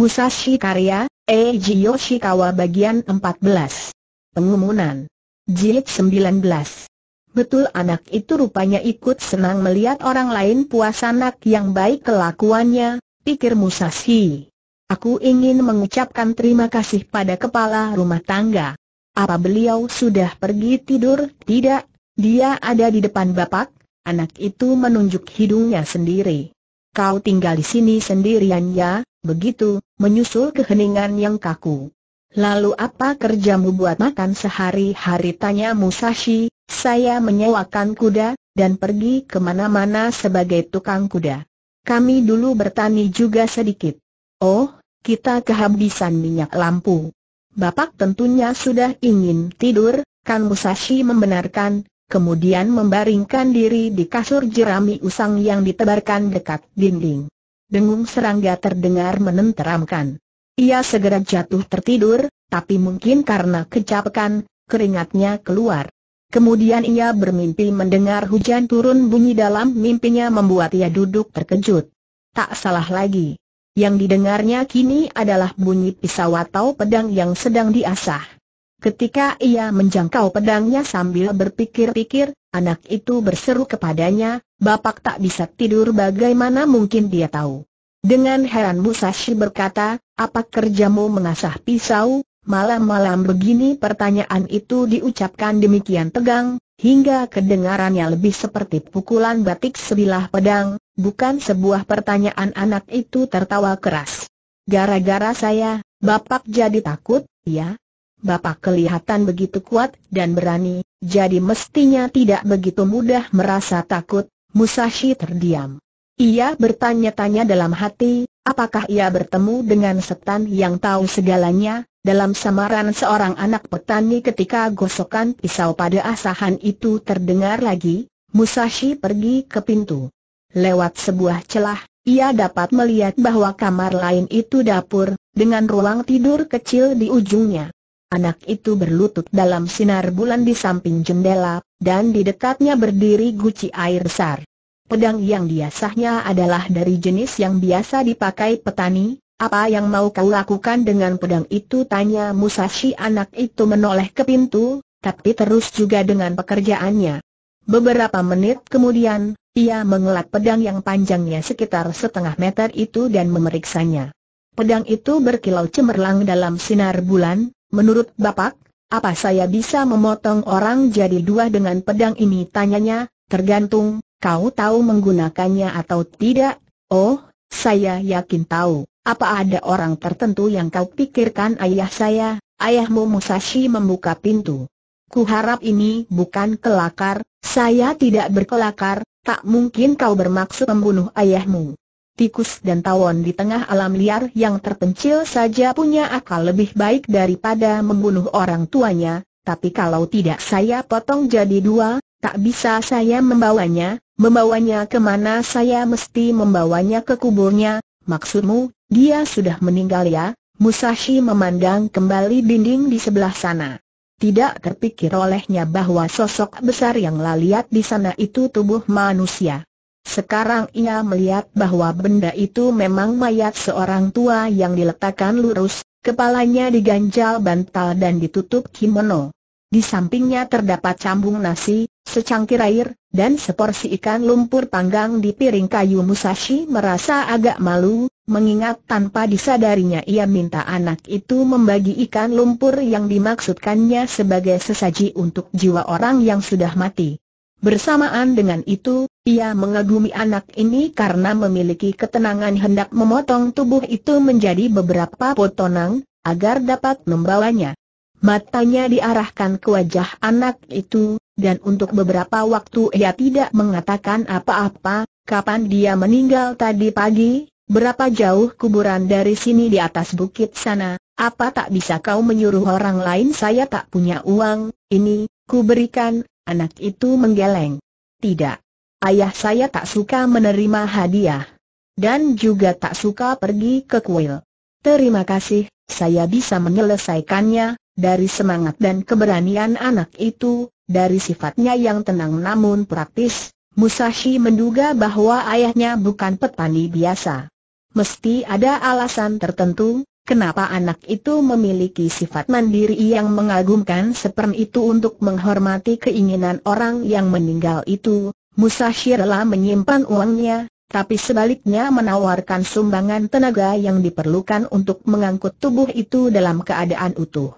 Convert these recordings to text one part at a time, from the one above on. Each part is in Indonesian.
Musashi Karya, Eiji Yoshikawa bagian 14. Pengumuman. Jilid 19. Betul anak itu rupanya ikut senang melihat orang lain puas anak yang baik kelakuannya, pikir Musashi. Aku ingin mengucapkan terima kasih pada kepala rumah tangga. Apa beliau sudah pergi tidur? Tidak, dia ada di depan bapak. Anak itu menunjuk hidungnya sendiri. Kau tinggal di sini sendirian ya, begitu, menyusul keheningan yang kaku. Lalu apa kerjamu buat makan sehari-hari tanya Musashi, saya menyewakan kuda, dan pergi kemana-mana sebagai tukang kuda. Kami dulu bertani juga sedikit. Oh, kita kehabisan minyak lampu. Bapak tentunya sudah ingin tidur, kan Musashi membenarkan, kemudian membaringkan diri di kasur jerami usang yang ditebarkan dekat dinding. Dengung serangga terdengar menenteramkan. Ia segera jatuh tertidur, tapi mungkin karena kecapekan, keringatnya keluar. Kemudian ia bermimpi mendengar hujan turun bunyi dalam mimpinya membuat ia duduk terkejut. Tak salah lagi. Yang didengarnya kini adalah bunyi pisau atau pedang yang sedang diasah. Ketika ia menjangkau pedangnya sambil berpikir-pikir, anak itu berseru kepadanya, Bapak tak bisa tidur bagaimana mungkin dia tahu. Dengan heran Musashi berkata, apa kerjamu mengasah pisau? Malam-malam begini pertanyaan itu diucapkan demikian tegang, hingga kedengarannya lebih seperti pukulan batik sebilah pedang, bukan sebuah pertanyaan anak itu tertawa keras. Gara-gara saya, Bapak jadi takut, ya? Bapak kelihatan begitu kuat dan berani, jadi mestinya tidak begitu mudah merasa takut, Musashi terdiam. Ia bertanya-tanya dalam hati, apakah ia bertemu dengan setan yang tahu segalanya, dalam samaran seorang anak petani ketika gosokan pisau pada asahan itu terdengar lagi, Musashi pergi ke pintu. Lewat sebuah celah, ia dapat melihat bahwa kamar lain itu dapur, dengan ruang tidur kecil di ujungnya. Anak itu berlutut dalam sinar bulan di samping jendela, dan di dekatnya berdiri guci air besar. Pedang yang biasanya adalah dari jenis yang biasa dipakai petani, apa yang mau kau lakukan dengan pedang itu tanya Musashi anak itu menoleh ke pintu, tapi terus juga dengan pekerjaannya. Beberapa menit kemudian, ia mengelak pedang yang panjangnya sekitar setengah meter itu dan memeriksanya. Pedang itu berkilau cemerlang dalam sinar bulan, Menurut Bapak, apa saya bisa memotong orang jadi dua dengan pedang ini? Tanyanya, tergantung, kau tahu menggunakannya atau tidak? Oh, saya yakin tahu. Apa ada orang tertentu yang kau pikirkan ayah saya? Ayahmu Musashi membuka pintu. Kuharap ini bukan kelakar, saya tidak berkelakar, tak mungkin kau bermaksud membunuh ayahmu tikus dan tawon di tengah alam liar yang terpencil saja punya akal lebih baik daripada membunuh orang tuanya, tapi kalau tidak saya potong jadi dua, tak bisa saya membawanya, membawanya kemana saya mesti membawanya ke kuburnya, maksudmu, dia sudah meninggal ya? Musashi memandang kembali dinding di sebelah sana. Tidak terpikir olehnya bahwa sosok besar yang laliat di sana itu tubuh manusia. Sekarang ia melihat bahwa benda itu memang mayat seorang tua yang diletakkan lurus, kepalanya diganjal bantal dan ditutup kimono. Di sampingnya terdapat cambung nasi, secangkir air, dan seporsi ikan lumpur panggang di piring kayu Musashi merasa agak malu, mengingat tanpa disadarinya ia minta anak itu membagi ikan lumpur yang dimaksudkannya sebagai sesaji untuk jiwa orang yang sudah mati. Bersamaan dengan itu, ia mengagumi anak ini karena memiliki ketenangan hendak memotong tubuh itu menjadi beberapa potongan, agar dapat membawanya. Matanya diarahkan ke wajah anak itu, dan untuk beberapa waktu ia tidak mengatakan apa-apa, kapan dia meninggal tadi pagi, berapa jauh kuburan dari sini di atas bukit sana, apa tak bisa kau menyuruh orang lain saya tak punya uang, ini, ku berikan, Anak itu menggeleng. Tidak. Ayah saya tak suka menerima hadiah. Dan juga tak suka pergi ke kuil. Terima kasih, saya bisa menyelesaikannya, dari semangat dan keberanian anak itu, dari sifatnya yang tenang namun praktis, Musashi menduga bahwa ayahnya bukan petani biasa. Mesti ada alasan tertentu, Kenapa anak itu memiliki sifat mandiri yang mengagumkan seperti itu untuk menghormati keinginan orang yang meninggal itu, Musashi rela menyimpan uangnya, tapi sebaliknya menawarkan sumbangan tenaga yang diperlukan untuk mengangkut tubuh itu dalam keadaan utuh.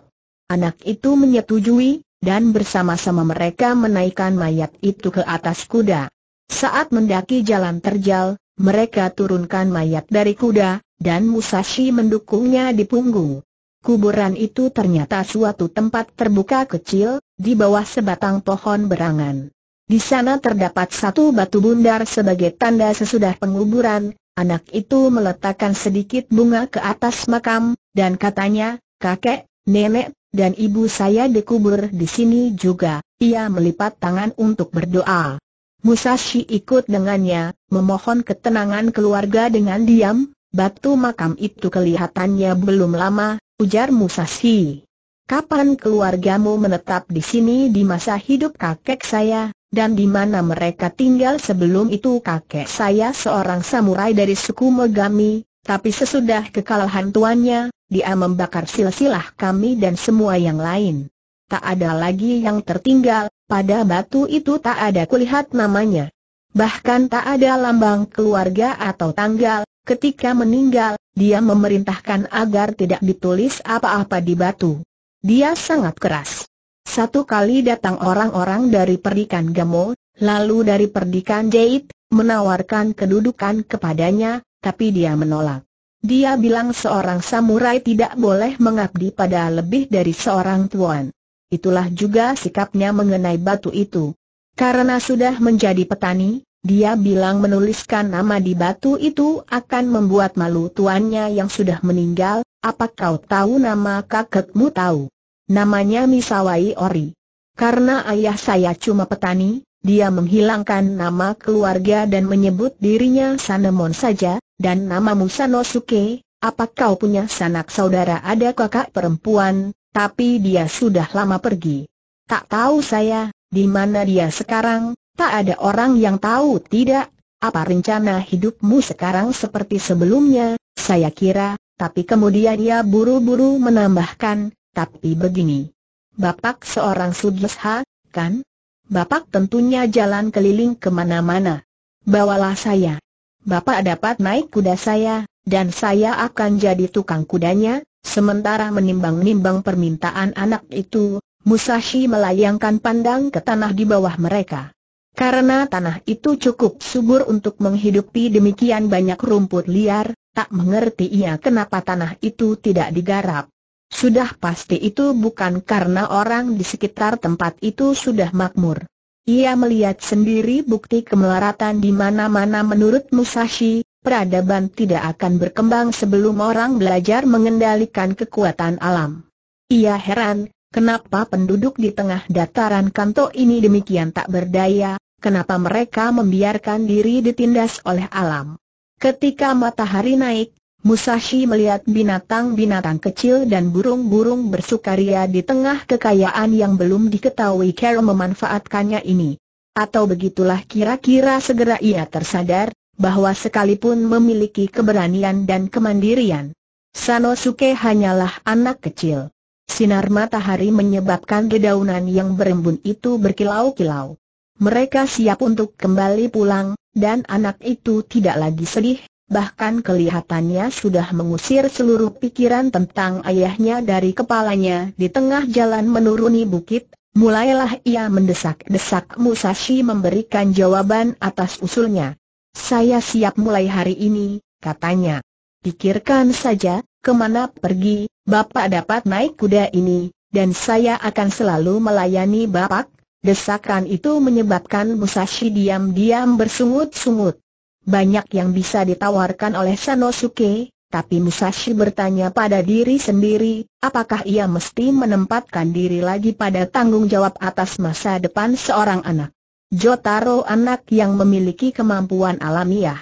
Anak itu menyetujui, dan bersama-sama mereka menaikkan mayat itu ke atas kuda. Saat mendaki jalan terjal, mereka turunkan mayat dari kuda, dan Musashi mendukungnya di punggung. Kuburan itu ternyata suatu tempat terbuka kecil, di bawah sebatang pohon berangan. Di sana terdapat satu batu bundar sebagai tanda sesudah penguburan, anak itu meletakkan sedikit bunga ke atas makam, dan katanya, kakek, nenek, dan ibu saya dikubur di sini juga, ia melipat tangan untuk berdoa. Musashi ikut dengannya, memohon ketenangan keluarga dengan diam, Batu makam itu kelihatannya belum lama, ujar Musashi. Kapan keluargamu menetap di sini di masa hidup kakek saya, dan di mana mereka tinggal sebelum itu kakek saya seorang samurai dari suku Megami, tapi sesudah kekalahan tuannya, dia membakar silsilah kami dan semua yang lain. Tak ada lagi yang tertinggal, pada batu itu tak ada kulihat namanya. Bahkan tak ada lambang keluarga atau tanggal, Ketika meninggal, dia memerintahkan agar tidak ditulis apa-apa di batu. Dia sangat keras. Satu kali datang orang-orang dari perdikan Gemo, lalu dari perdikan Jait, menawarkan kedudukan kepadanya, tapi dia menolak. Dia bilang seorang samurai tidak boleh mengabdi pada lebih dari seorang tuan. Itulah juga sikapnya mengenai batu itu. Karena sudah menjadi petani, dia bilang menuliskan nama di batu itu akan membuat malu tuannya yang sudah meninggal, apa kau tahu nama kakekmu tahu? Namanya Misawai Ori. Karena ayah saya cuma petani, dia menghilangkan nama keluarga dan menyebut dirinya Sanemon saja, dan nama Musanosuke, apa kau punya sanak saudara ada kakak perempuan, tapi dia sudah lama pergi. Tak tahu saya, di mana dia sekarang, Tak ada orang yang tahu tidak, apa rencana hidupmu sekarang seperti sebelumnya, saya kira, tapi kemudian ia buru-buru menambahkan, tapi begini. Bapak seorang sugishha, kan? Bapak tentunya jalan keliling kemana-mana. Bawalah saya. Bapak dapat naik kuda saya, dan saya akan jadi tukang kudanya, sementara menimbang-nimbang permintaan anak itu, Musashi melayangkan pandang ke tanah di bawah mereka. Karena tanah itu cukup subur untuk menghidupi demikian banyak rumput liar, tak mengerti ia kenapa tanah itu tidak digarap. Sudah pasti itu bukan karena orang di sekitar tempat itu sudah makmur. Ia melihat sendiri bukti kemelaratan di mana-mana menurut Musashi, peradaban tidak akan berkembang sebelum orang belajar mengendalikan kekuatan alam. Ia heran, kenapa penduduk di tengah dataran Kanto ini demikian tak berdaya, kenapa mereka membiarkan diri ditindas oleh alam. Ketika matahari naik, Musashi melihat binatang-binatang kecil dan burung-burung bersukaria di tengah kekayaan yang belum diketahui cara memanfaatkannya ini. Atau begitulah kira-kira segera ia tersadar, bahwa sekalipun memiliki keberanian dan kemandirian, Sanosuke hanyalah anak kecil. Sinar matahari menyebabkan dedaunan yang berembun itu berkilau-kilau. Mereka siap untuk kembali pulang, dan anak itu tidak lagi sedih, bahkan kelihatannya sudah mengusir seluruh pikiran tentang ayahnya dari kepalanya di tengah jalan menuruni bukit. Mulailah ia mendesak-desak Musashi memberikan jawaban atas usulnya. Saya siap mulai hari ini, katanya. Pikirkan saja, kemana pergi, Bapak dapat naik kuda ini, dan saya akan selalu melayani Bapak, Desakan itu menyebabkan Musashi diam-diam bersungut-sungut. Banyak yang bisa ditawarkan oleh Sanosuke, tapi Musashi bertanya pada diri sendiri, apakah ia mesti menempatkan diri lagi pada tanggung jawab atas masa depan seorang anak. Jotaro anak yang memiliki kemampuan alamiah.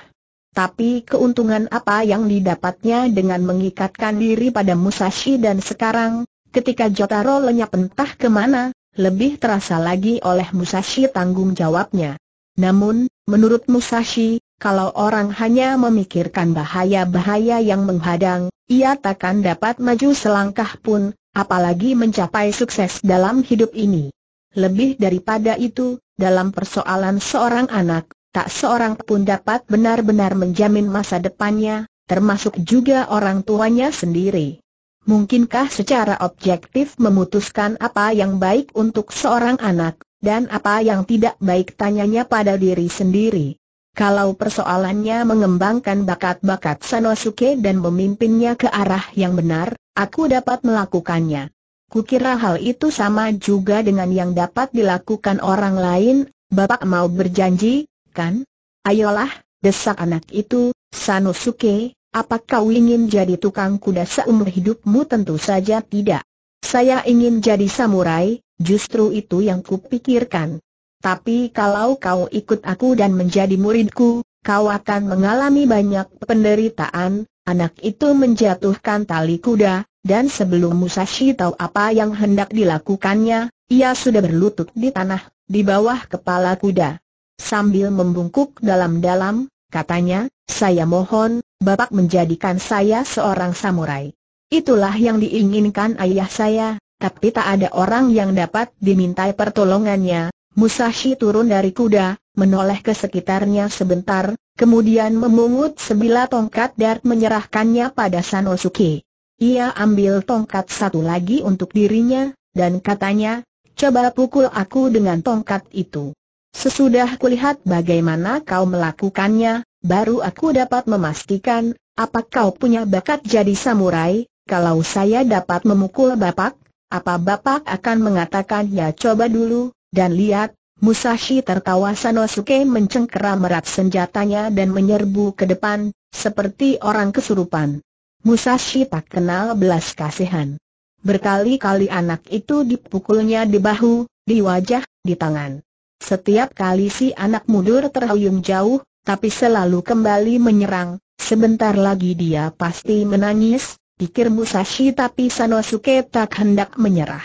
Tapi keuntungan apa yang didapatnya dengan mengikatkan diri pada Musashi dan sekarang, ketika Jotaro lenyap entah kemana, lebih terasa lagi oleh Musashi tanggung jawabnya. Namun, menurut Musashi, kalau orang hanya memikirkan bahaya-bahaya yang menghadang, ia takkan dapat maju selangkah pun, apalagi mencapai sukses dalam hidup ini. Lebih daripada itu, dalam persoalan seorang anak, tak seorang pun dapat benar-benar menjamin masa depannya, termasuk juga orang tuanya sendiri mungkinkah secara objektif memutuskan apa yang baik untuk seorang anak, dan apa yang tidak baik tanyanya pada diri sendiri. Kalau persoalannya mengembangkan bakat-bakat Sanosuke dan memimpinnya ke arah yang benar, aku dapat melakukannya. Kukira hal itu sama juga dengan yang dapat dilakukan orang lain, Bapak mau berjanji, kan? Ayolah, desak anak itu, Sanosuke, apa kau ingin jadi tukang kuda seumur hidupmu? Tentu saja tidak. Saya ingin jadi samurai, justru itu yang kupikirkan. Tapi kalau kau ikut aku dan menjadi muridku, kau akan mengalami banyak penderitaan, anak itu menjatuhkan tali kuda, dan sebelum Musashi tahu apa yang hendak dilakukannya, ia sudah berlutut di tanah, di bawah kepala kuda. Sambil membungkuk dalam-dalam, Katanya, saya mohon, Bapak menjadikan saya seorang samurai. Itulah yang diinginkan ayah saya, tapi tak ada orang yang dapat dimintai pertolongannya. Musashi turun dari kuda, menoleh ke sekitarnya sebentar, kemudian memungut sebilah tongkat dan menyerahkannya pada Sanosuke. Ia ambil tongkat satu lagi untuk dirinya, dan katanya, coba pukul aku dengan tongkat itu. Sesudah kulihat bagaimana kau melakukannya, baru aku dapat memastikan, apa kau punya bakat jadi samurai, kalau saya dapat memukul bapak, apa bapak akan mengatakan ya coba dulu, dan lihat, Musashi tertawa Sanosuke mencengkeram erat senjatanya dan menyerbu ke depan, seperti orang kesurupan. Musashi tak kenal belas kasihan. Berkali-kali anak itu dipukulnya di bahu, di wajah, di tangan. Setiap kali si anak mundur terhuyung jauh, tapi selalu kembali menyerang, sebentar lagi dia pasti menangis, pikir Musashi tapi Sanosuke tak hendak menyerah.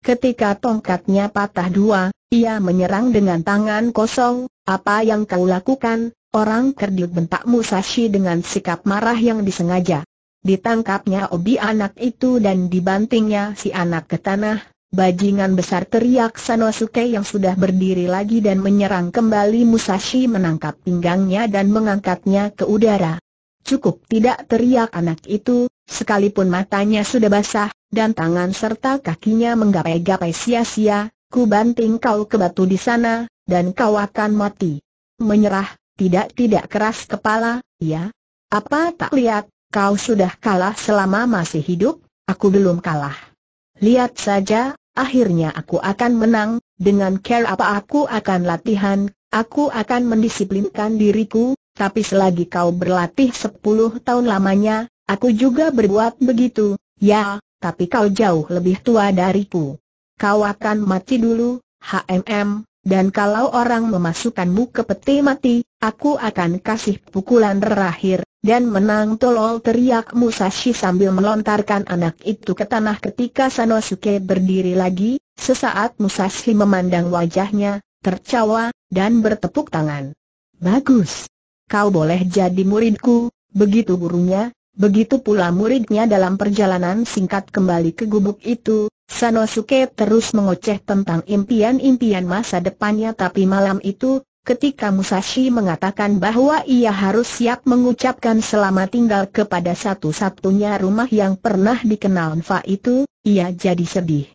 Ketika tongkatnya patah dua, ia menyerang dengan tangan kosong, apa yang kau lakukan, orang kerdil bentak Musashi dengan sikap marah yang disengaja. Ditangkapnya obi anak itu dan dibantingnya si anak ke tanah, Bajingan besar teriak Sanosuke yang sudah berdiri lagi dan menyerang kembali Musashi menangkap pinggangnya dan mengangkatnya ke udara. Cukup tidak teriak anak itu, sekalipun matanya sudah basah, dan tangan serta kakinya menggapai-gapai sia-sia, ku banting kau ke batu di sana, dan kau akan mati. Menyerah, tidak-tidak keras kepala, ya? Apa tak lihat, kau sudah kalah selama masih hidup, aku belum kalah. Lihat saja, akhirnya aku akan menang, dengan care apa aku akan latihan, aku akan mendisiplinkan diriku, tapi selagi kau berlatih sepuluh tahun lamanya, aku juga berbuat begitu, ya, tapi kau jauh lebih tua dariku. Kau akan mati dulu, HMM, dan kalau orang memasukkanmu ke peti mati, aku akan kasih pukulan terakhir, dan menang tolol teriak Musashi sambil melontarkan anak itu ke tanah ketika Sanosuke berdiri lagi, sesaat Musashi memandang wajahnya, tercawa, dan bertepuk tangan. Bagus. Kau boleh jadi muridku, begitu gurunya, begitu pula muridnya dalam perjalanan singkat kembali ke gubuk itu, Sanosuke terus mengoceh tentang impian-impian masa depannya tapi malam itu, ketika Musashi mengatakan bahwa ia harus siap mengucapkan selamat tinggal kepada satu-satunya rumah yang pernah dikenal Fa itu, ia jadi sedih.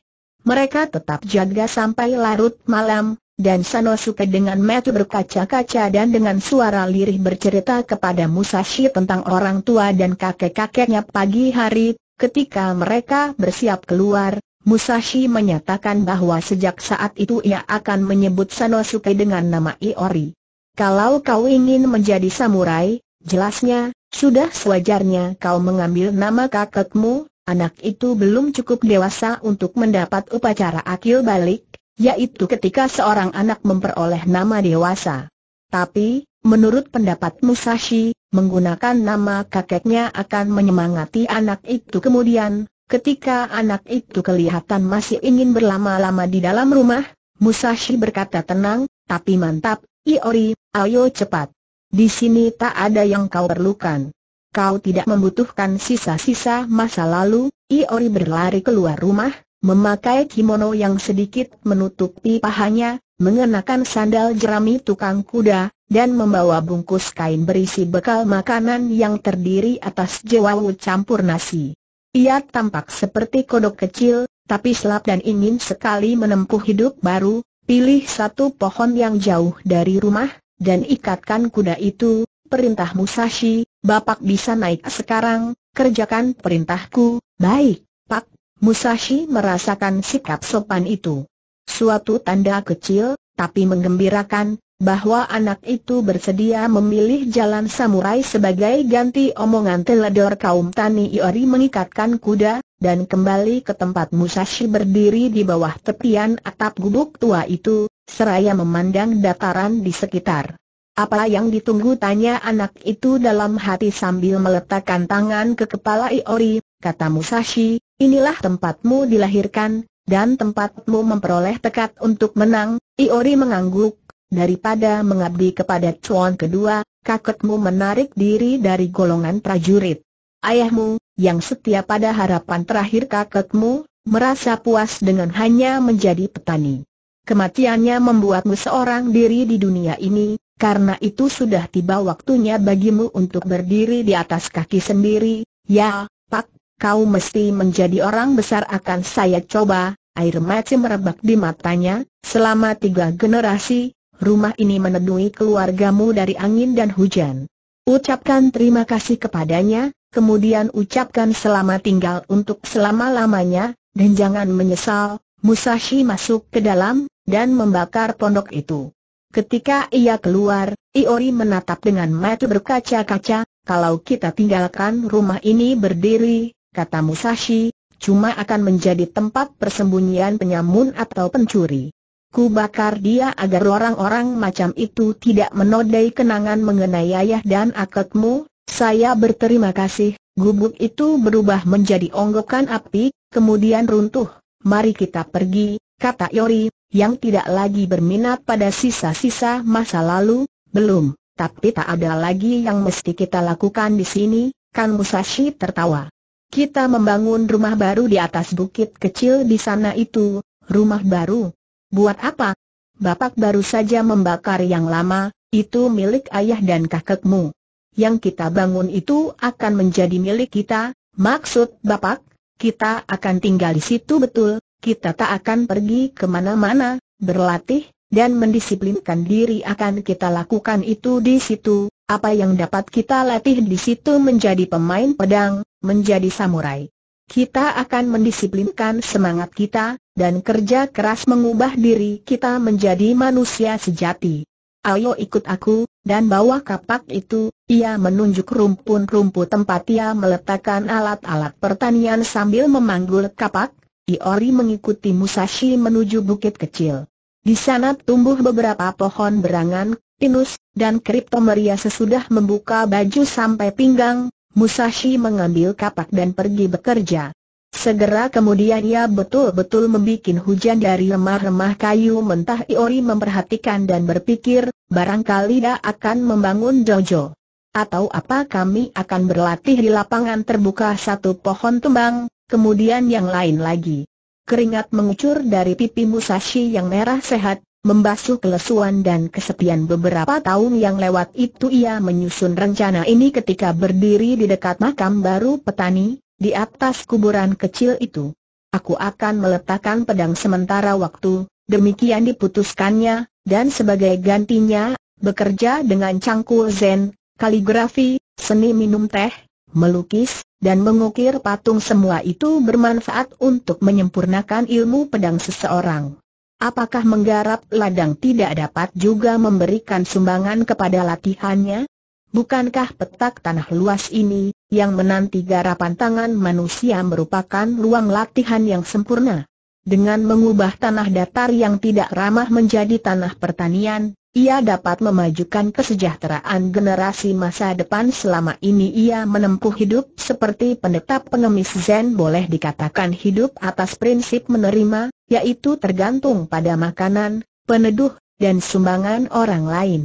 Mereka tetap jaga sampai larut malam, dan Sanosuke dengan metu berkaca-kaca dan dengan suara lirih bercerita kepada Musashi tentang orang tua dan kakek-kakeknya pagi hari, ketika mereka bersiap keluar, Musashi menyatakan bahwa sejak saat itu ia akan menyebut Sanosuke dengan nama Iori. Kalau kau ingin menjadi samurai, jelasnya, sudah sewajarnya kau mengambil nama kakekmu, anak itu belum cukup dewasa untuk mendapat upacara akil balik, yaitu ketika seorang anak memperoleh nama dewasa. Tapi, menurut pendapat Musashi, menggunakan nama kakeknya akan menyemangati anak itu kemudian, Ketika anak itu kelihatan masih ingin berlama-lama di dalam rumah, Musashi berkata tenang, tapi mantap, Iori, ayo cepat. Di sini tak ada yang kau perlukan. Kau tidak membutuhkan sisa-sisa masa lalu, Iori berlari keluar rumah, memakai kimono yang sedikit menutupi pahanya, mengenakan sandal jerami tukang kuda, dan membawa bungkus kain berisi bekal makanan yang terdiri atas jewawu campur nasi. Ia tampak seperti kodok kecil, tapi selap dan ingin sekali menempuh hidup baru, pilih satu pohon yang jauh dari rumah, dan ikatkan kuda itu, perintah Musashi, Bapak bisa naik sekarang, kerjakan perintahku, baik, Pak. Musashi merasakan sikap sopan itu. Suatu tanda kecil, tapi mengembirakan bahwa anak itu bersedia memilih jalan samurai sebagai ganti omongan teledor kaum Tani Iori mengikatkan kuda, dan kembali ke tempat Musashi berdiri di bawah tepian atap gubuk tua itu, seraya memandang dataran di sekitar. Apa yang ditunggu tanya anak itu dalam hati sambil meletakkan tangan ke kepala Iori, kata Musashi, inilah tempatmu dilahirkan, dan tempatmu memperoleh tekad untuk menang, Iori mengangguk, Daripada mengabdi kepada cuan kedua, kakekmu menarik diri dari golongan prajurit. Ayahmu, yang setia pada harapan terakhir kakekmu, merasa puas dengan hanya menjadi petani. Kematiannya membuatmu seorang diri di dunia ini, karena itu sudah tiba waktunya bagimu untuk berdiri di atas kaki sendiri, ya, Pak, kau mesti menjadi orang besar akan saya coba, air mati merebak di matanya, selama tiga generasi, rumah ini menedui keluargamu dari angin dan hujan. Ucapkan terima kasih kepadanya, kemudian ucapkan selamat tinggal untuk selama-lamanya, dan jangan menyesal, Musashi masuk ke dalam, dan membakar pondok itu. Ketika ia keluar, Iori menatap dengan mata berkaca-kaca, kalau kita tinggalkan rumah ini berdiri, kata Musashi, cuma akan menjadi tempat persembunyian penyamun atau pencuri. Ku bakar dia agar orang-orang macam itu tidak menodai kenangan mengenai ayah dan akakmu. saya berterima kasih, gubuk itu berubah menjadi onggokan api, kemudian runtuh. Mari kita pergi, kata Yori, yang tidak lagi berminat pada sisa-sisa masa lalu, belum, tapi tak ada lagi yang mesti kita lakukan di sini, kan Musashi tertawa. Kita membangun rumah baru di atas bukit kecil di sana itu, rumah baru, Buat apa? Bapak baru saja membakar yang lama, itu milik ayah dan kakekmu. Yang kita bangun itu akan menjadi milik kita, maksud Bapak, kita akan tinggal di situ betul, kita tak akan pergi kemana-mana, berlatih, dan mendisiplinkan diri akan kita lakukan itu di situ, apa yang dapat kita latih di situ menjadi pemain pedang, menjadi samurai. Kita akan mendisiplinkan semangat kita, dan kerja keras mengubah diri kita menjadi manusia sejati. Ayo ikut aku, dan bawa kapak itu, ia menunjuk rumpun-rumput tempat ia meletakkan alat-alat pertanian sambil memanggul kapak, Iori mengikuti Musashi menuju bukit kecil. Di sana tumbuh beberapa pohon berangan, pinus, dan kriptomeria sesudah membuka baju sampai pinggang, Musashi mengambil kapak dan pergi bekerja. Segera kemudian ia betul-betul membuat hujan dari remah-remah kayu mentah Iori memperhatikan dan berpikir, barangkali dia akan membangun dojo. Atau apa kami akan berlatih di lapangan terbuka satu pohon tumbang, kemudian yang lain lagi. Keringat mengucur dari pipi Musashi yang merah sehat, membasuh kelesuan dan kesepian beberapa tahun yang lewat itu ia menyusun rencana ini ketika berdiri di dekat makam baru petani, di atas kuburan kecil itu, aku akan meletakkan pedang sementara waktu, demikian diputuskannya, dan sebagai gantinya, bekerja dengan cangkul zen, kaligrafi, seni minum teh, melukis, dan mengukir patung semua itu bermanfaat untuk menyempurnakan ilmu pedang seseorang. Apakah menggarap ladang tidak dapat juga memberikan sumbangan kepada latihannya? Bukankah petak tanah luas ini yang menanti garapan tangan manusia merupakan ruang latihan yang sempurna. Dengan mengubah tanah datar yang tidak ramah menjadi tanah pertanian, ia dapat memajukan kesejahteraan generasi masa depan selama ini ia menempuh hidup seperti penetap pengemis Zen boleh dikatakan hidup atas prinsip menerima, yaitu tergantung pada makanan, peneduh, dan sumbangan orang lain.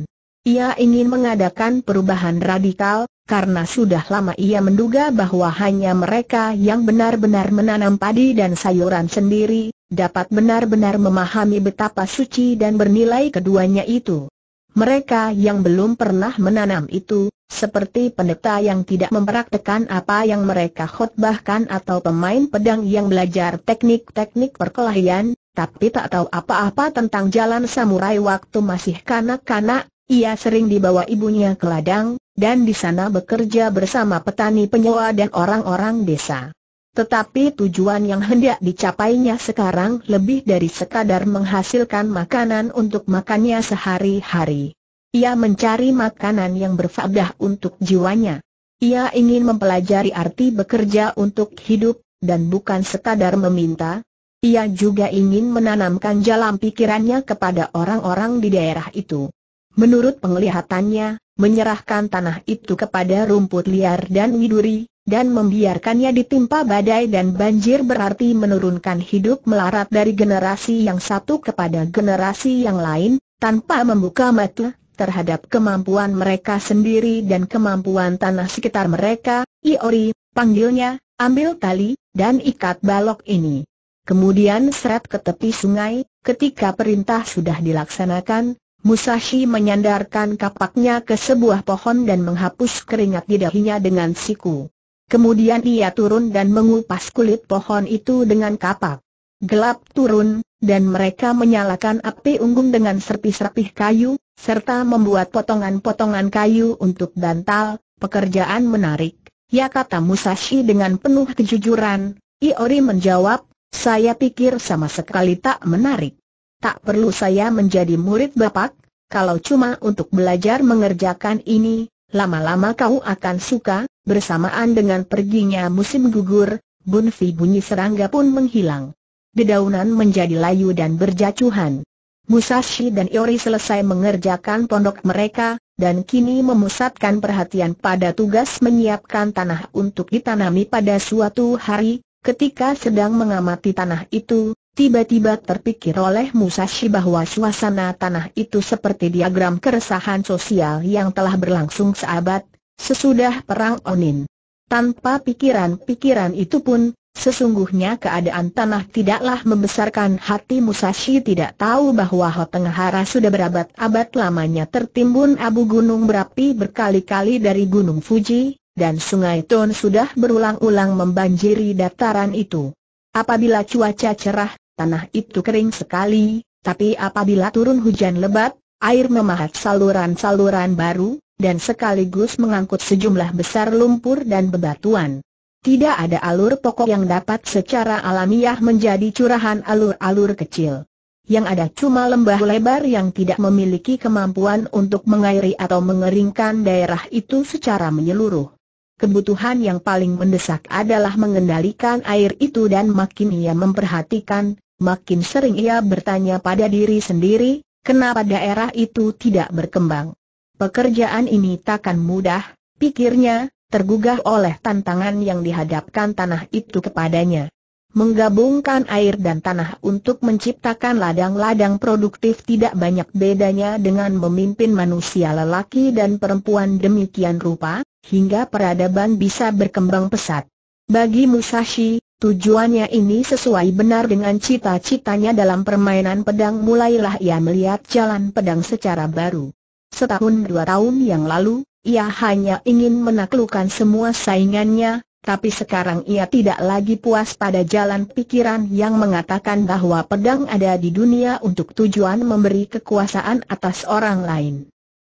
Ia ingin mengadakan perubahan radikal, karena sudah lama ia menduga bahwa hanya mereka yang benar-benar menanam padi dan sayuran sendiri, dapat benar-benar memahami betapa suci dan bernilai keduanya itu. Mereka yang belum pernah menanam itu, seperti pendeta yang tidak mempraktekan apa yang mereka khotbahkan atau pemain pedang yang belajar teknik-teknik perkelahian, tapi tak tahu apa-apa tentang jalan samurai waktu masih kanak-kanak, ia sering dibawa ibunya ke ladang, dan di sana bekerja bersama petani penyewa dan orang-orang desa. Tetapi tujuan yang hendak dicapainya sekarang lebih dari sekadar menghasilkan makanan untuk makannya sehari-hari. Ia mencari makanan yang berfaedah untuk jiwanya. Ia ingin mempelajari arti bekerja untuk hidup, dan bukan sekadar meminta, ia juga ingin menanamkan jalan pikirannya kepada orang-orang di daerah itu. Menurut penglihatannya, menyerahkan tanah itu kepada rumput liar dan widuri, dan membiarkannya ditimpa badai dan banjir berarti menurunkan hidup melarat dari generasi yang satu kepada generasi yang lain, tanpa membuka mata terhadap kemampuan mereka sendiri dan kemampuan tanah sekitar mereka, Iori, panggilnya, ambil tali, dan ikat balok ini. Kemudian seret ke tepi sungai, ketika perintah sudah dilaksanakan, Musashi menyandarkan kapaknya ke sebuah pohon dan menghapus keringat di dahinya dengan siku. Kemudian ia turun dan mengupas kulit pohon itu dengan kapak. Gelap turun, dan mereka menyalakan api unggun dengan serpih-serpih kayu, serta membuat potongan-potongan kayu untuk bantal, pekerjaan menarik. Ya kata Musashi dengan penuh kejujuran, Iori menjawab, saya pikir sama sekali tak menarik tak perlu saya menjadi murid Bapak, kalau cuma untuk belajar mengerjakan ini, lama-lama kau akan suka, bersamaan dengan perginya musim gugur, bunfi bunyi serangga pun menghilang. Dedaunan menjadi layu dan berjacuhan. Musashi dan Iori selesai mengerjakan pondok mereka, dan kini memusatkan perhatian pada tugas menyiapkan tanah untuk ditanami pada suatu hari, ketika sedang mengamati tanah itu, Tiba-tiba terpikir oleh Musashi bahwa suasana tanah itu seperti diagram keresahan sosial yang telah berlangsung seabad, sesudah Perang Onin. Tanpa pikiran-pikiran itu pun, sesungguhnya keadaan tanah tidaklah membesarkan hati Musashi tidak tahu bahwa Hotengahara sudah berabad-abad lamanya tertimbun abu gunung berapi berkali-kali dari Gunung Fuji, dan sungai Ton sudah berulang-ulang membanjiri dataran itu. Apabila cuaca cerah, tanah itu kering sekali, tapi apabila turun hujan lebat, air memahat saluran-saluran baru, dan sekaligus mengangkut sejumlah besar lumpur dan bebatuan. Tidak ada alur pokok yang dapat secara alamiah menjadi curahan alur-alur kecil. Yang ada cuma lembah lebar yang tidak memiliki kemampuan untuk mengairi atau mengeringkan daerah itu secara menyeluruh. Kebutuhan yang paling mendesak adalah mengendalikan air itu dan makin ia memperhatikan, makin sering ia bertanya pada diri sendiri, kenapa daerah itu tidak berkembang. Pekerjaan ini takkan mudah, pikirnya, tergugah oleh tantangan yang dihadapkan tanah itu kepadanya. Menggabungkan air dan tanah untuk menciptakan ladang-ladang produktif tidak banyak bedanya dengan memimpin manusia lelaki dan perempuan demikian rupa, hingga peradaban bisa berkembang pesat. Bagi Musashi, Tujuannya ini sesuai benar dengan cita-citanya dalam permainan pedang mulailah ia melihat jalan pedang secara baru. Setahun dua tahun yang lalu, ia hanya ingin menaklukkan semua saingannya, tapi sekarang ia tidak lagi puas pada jalan pikiran yang mengatakan bahwa pedang ada di dunia untuk tujuan memberi kekuasaan atas orang lain.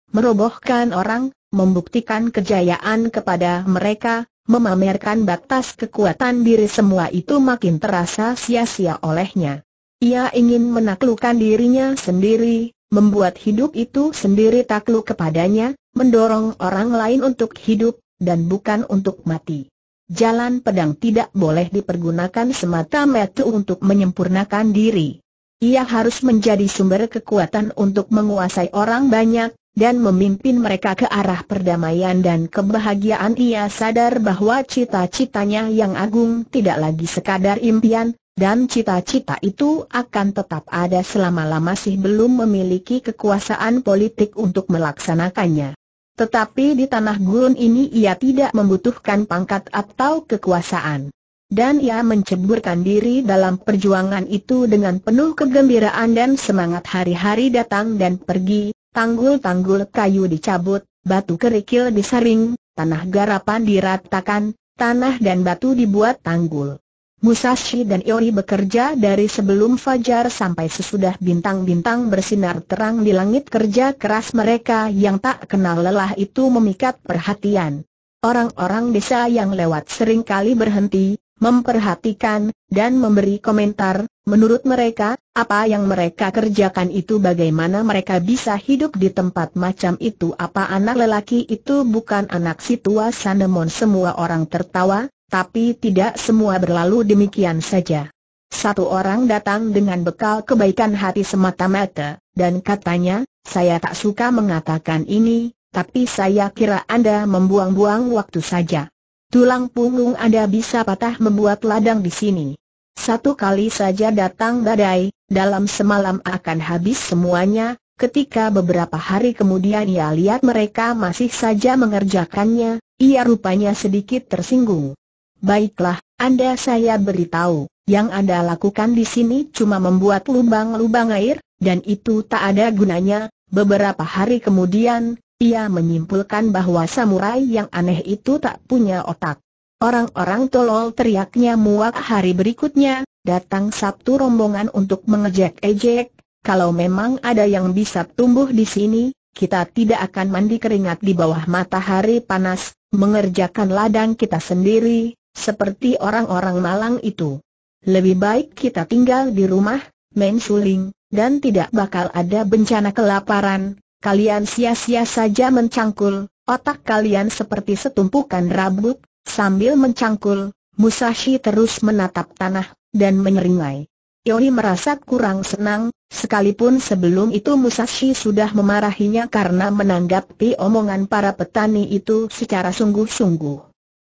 Merobohkan orang, membuktikan kejayaan kepada mereka, memamerkan batas kekuatan diri semua itu makin terasa sia-sia olehnya. Ia ingin menaklukkan dirinya sendiri, membuat hidup itu sendiri takluk kepadanya, mendorong orang lain untuk hidup, dan bukan untuk mati. Jalan pedang tidak boleh dipergunakan semata-mata untuk menyempurnakan diri. Ia harus menjadi sumber kekuatan untuk menguasai orang banyak, dan memimpin mereka ke arah perdamaian dan kebahagiaan ia sadar bahwa cita-citanya yang agung tidak lagi sekadar impian, dan cita-cita itu akan tetap ada selama-lama sih belum memiliki kekuasaan politik untuk melaksanakannya. Tetapi di tanah gurun ini ia tidak membutuhkan pangkat atau kekuasaan. Dan ia menceburkan diri dalam perjuangan itu dengan penuh kegembiraan dan semangat hari-hari datang dan pergi, Tanggul-tanggul kayu dicabut, batu kerikil disaring, tanah garapan diratakan, tanah dan batu dibuat tanggul. Musashi dan Iori bekerja dari sebelum fajar sampai sesudah bintang-bintang bersinar terang di langit kerja keras mereka yang tak kenal lelah itu memikat perhatian. Orang-orang desa yang lewat sering kali berhenti, memperhatikan, dan memberi komentar, menurut mereka, apa yang mereka kerjakan itu bagaimana mereka bisa hidup di tempat macam itu Apa anak lelaki itu bukan anak si tua? Sanemon Semua orang tertawa, tapi tidak semua berlalu demikian saja Satu orang datang dengan bekal kebaikan hati semata-mata, dan katanya, saya tak suka mengatakan ini, tapi saya kira Anda membuang-buang waktu saja Tulang punggung Anda bisa patah membuat ladang di sini satu kali saja datang badai, dalam semalam akan habis semuanya, ketika beberapa hari kemudian ia lihat mereka masih saja mengerjakannya, ia rupanya sedikit tersinggung. Baiklah, Anda saya beritahu, yang Anda lakukan di sini cuma membuat lubang-lubang air, dan itu tak ada gunanya, beberapa hari kemudian, ia menyimpulkan bahwa samurai yang aneh itu tak punya otak. Orang-orang tolol teriaknya muak hari berikutnya, datang Sabtu rombongan untuk mengejek-ejek, kalau memang ada yang bisa tumbuh di sini, kita tidak akan mandi keringat di bawah matahari panas, mengerjakan ladang kita sendiri, seperti orang-orang malang itu. Lebih baik kita tinggal di rumah, mensuling, dan tidak bakal ada bencana kelaparan, kalian sia-sia saja mencangkul, otak kalian seperti setumpukan rabuk, Sambil mencangkul, Musashi terus menatap tanah, dan menyeringai. Yori merasa kurang senang, sekalipun sebelum itu Musashi sudah memarahinya karena menanggapi omongan para petani itu secara sungguh-sungguh.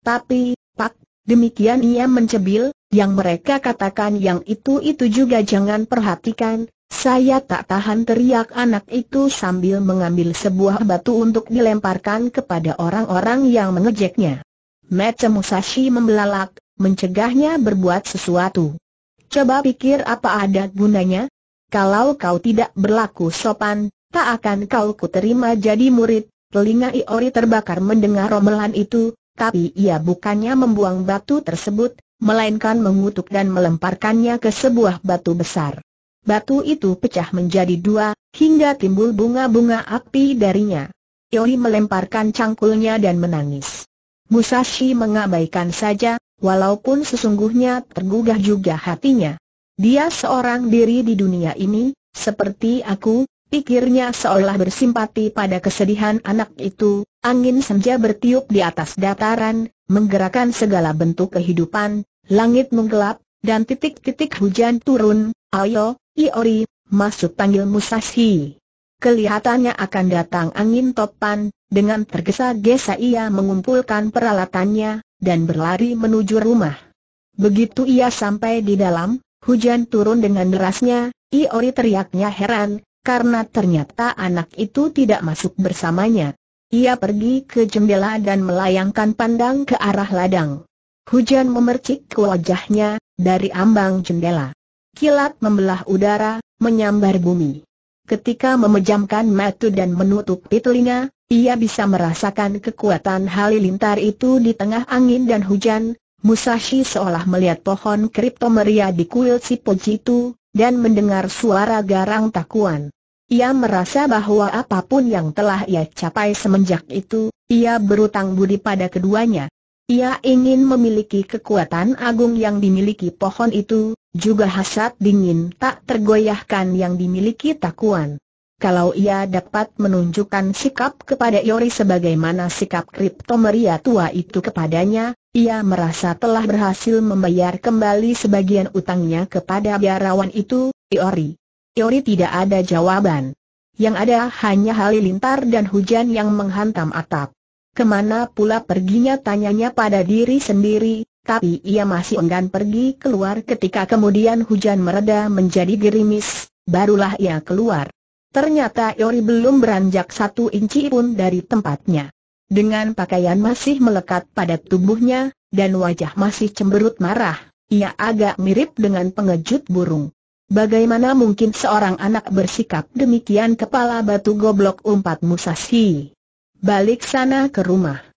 Tapi, Pak, demikian ia mencebil, yang mereka katakan yang itu-itu juga jangan perhatikan, saya tak tahan teriak anak itu sambil mengambil sebuah batu untuk dilemparkan kepada orang-orang yang mengejeknya. Mata Musashi membelalak, mencegahnya berbuat sesuatu. Coba pikir apa ada gunanya? Kalau kau tidak berlaku sopan, tak akan kau kuterima jadi murid. Telinga Iori terbakar mendengar romelan itu, tapi ia bukannya membuang batu tersebut, melainkan mengutuk dan melemparkannya ke sebuah batu besar. Batu itu pecah menjadi dua, hingga timbul bunga-bunga api darinya. Iori melemparkan cangkulnya dan menangis. Musashi mengabaikan saja, walaupun sesungguhnya tergugah juga hatinya. Dia seorang diri di dunia ini, seperti aku, pikirnya seolah bersimpati pada kesedihan anak itu, angin senja bertiup di atas dataran, menggerakkan segala bentuk kehidupan, langit menggelap, dan titik-titik hujan turun, ayo, Iori, masuk panggil Musashi. Kelihatannya akan datang angin topan, dengan tergesa-gesa ia mengumpulkan peralatannya, dan berlari menuju rumah. Begitu ia sampai di dalam, hujan turun dengan derasnya, Iori teriaknya heran, karena ternyata anak itu tidak masuk bersamanya. Ia pergi ke jendela dan melayangkan pandang ke arah ladang. Hujan memercik ke wajahnya, dari ambang jendela. Kilat membelah udara, menyambar bumi ketika memejamkan mata dan menutup telinga, ia bisa merasakan kekuatan halilintar itu di tengah angin dan hujan, Musashi seolah melihat pohon kriptomeria di kuil Sipojitu, dan mendengar suara garang takuan. Ia merasa bahwa apapun yang telah ia capai semenjak itu, ia berutang budi pada keduanya. Ia ingin memiliki kekuatan agung yang dimiliki pohon itu, juga hasad dingin tak tergoyahkan yang dimiliki Takuan. Kalau ia dapat menunjukkan sikap kepada Yori sebagaimana sikap Kripto Maria tua itu kepadanya, ia merasa telah berhasil membayar kembali sebagian utangnya kepada biarawan itu, Yori. Yori tidak ada jawaban. Yang ada hanya halilintar dan hujan yang menghantam atap. Kemana pula perginya tanyanya pada diri sendiri, tapi ia masih enggan pergi keluar ketika kemudian hujan mereda menjadi gerimis, barulah ia keluar. Ternyata Yori belum beranjak satu inci pun dari tempatnya. Dengan pakaian masih melekat pada tubuhnya, dan wajah masih cemberut marah, ia agak mirip dengan pengejut burung. Bagaimana mungkin seorang anak bersikap demikian kepala batu goblok umpat Musashi? Balik sana ke rumah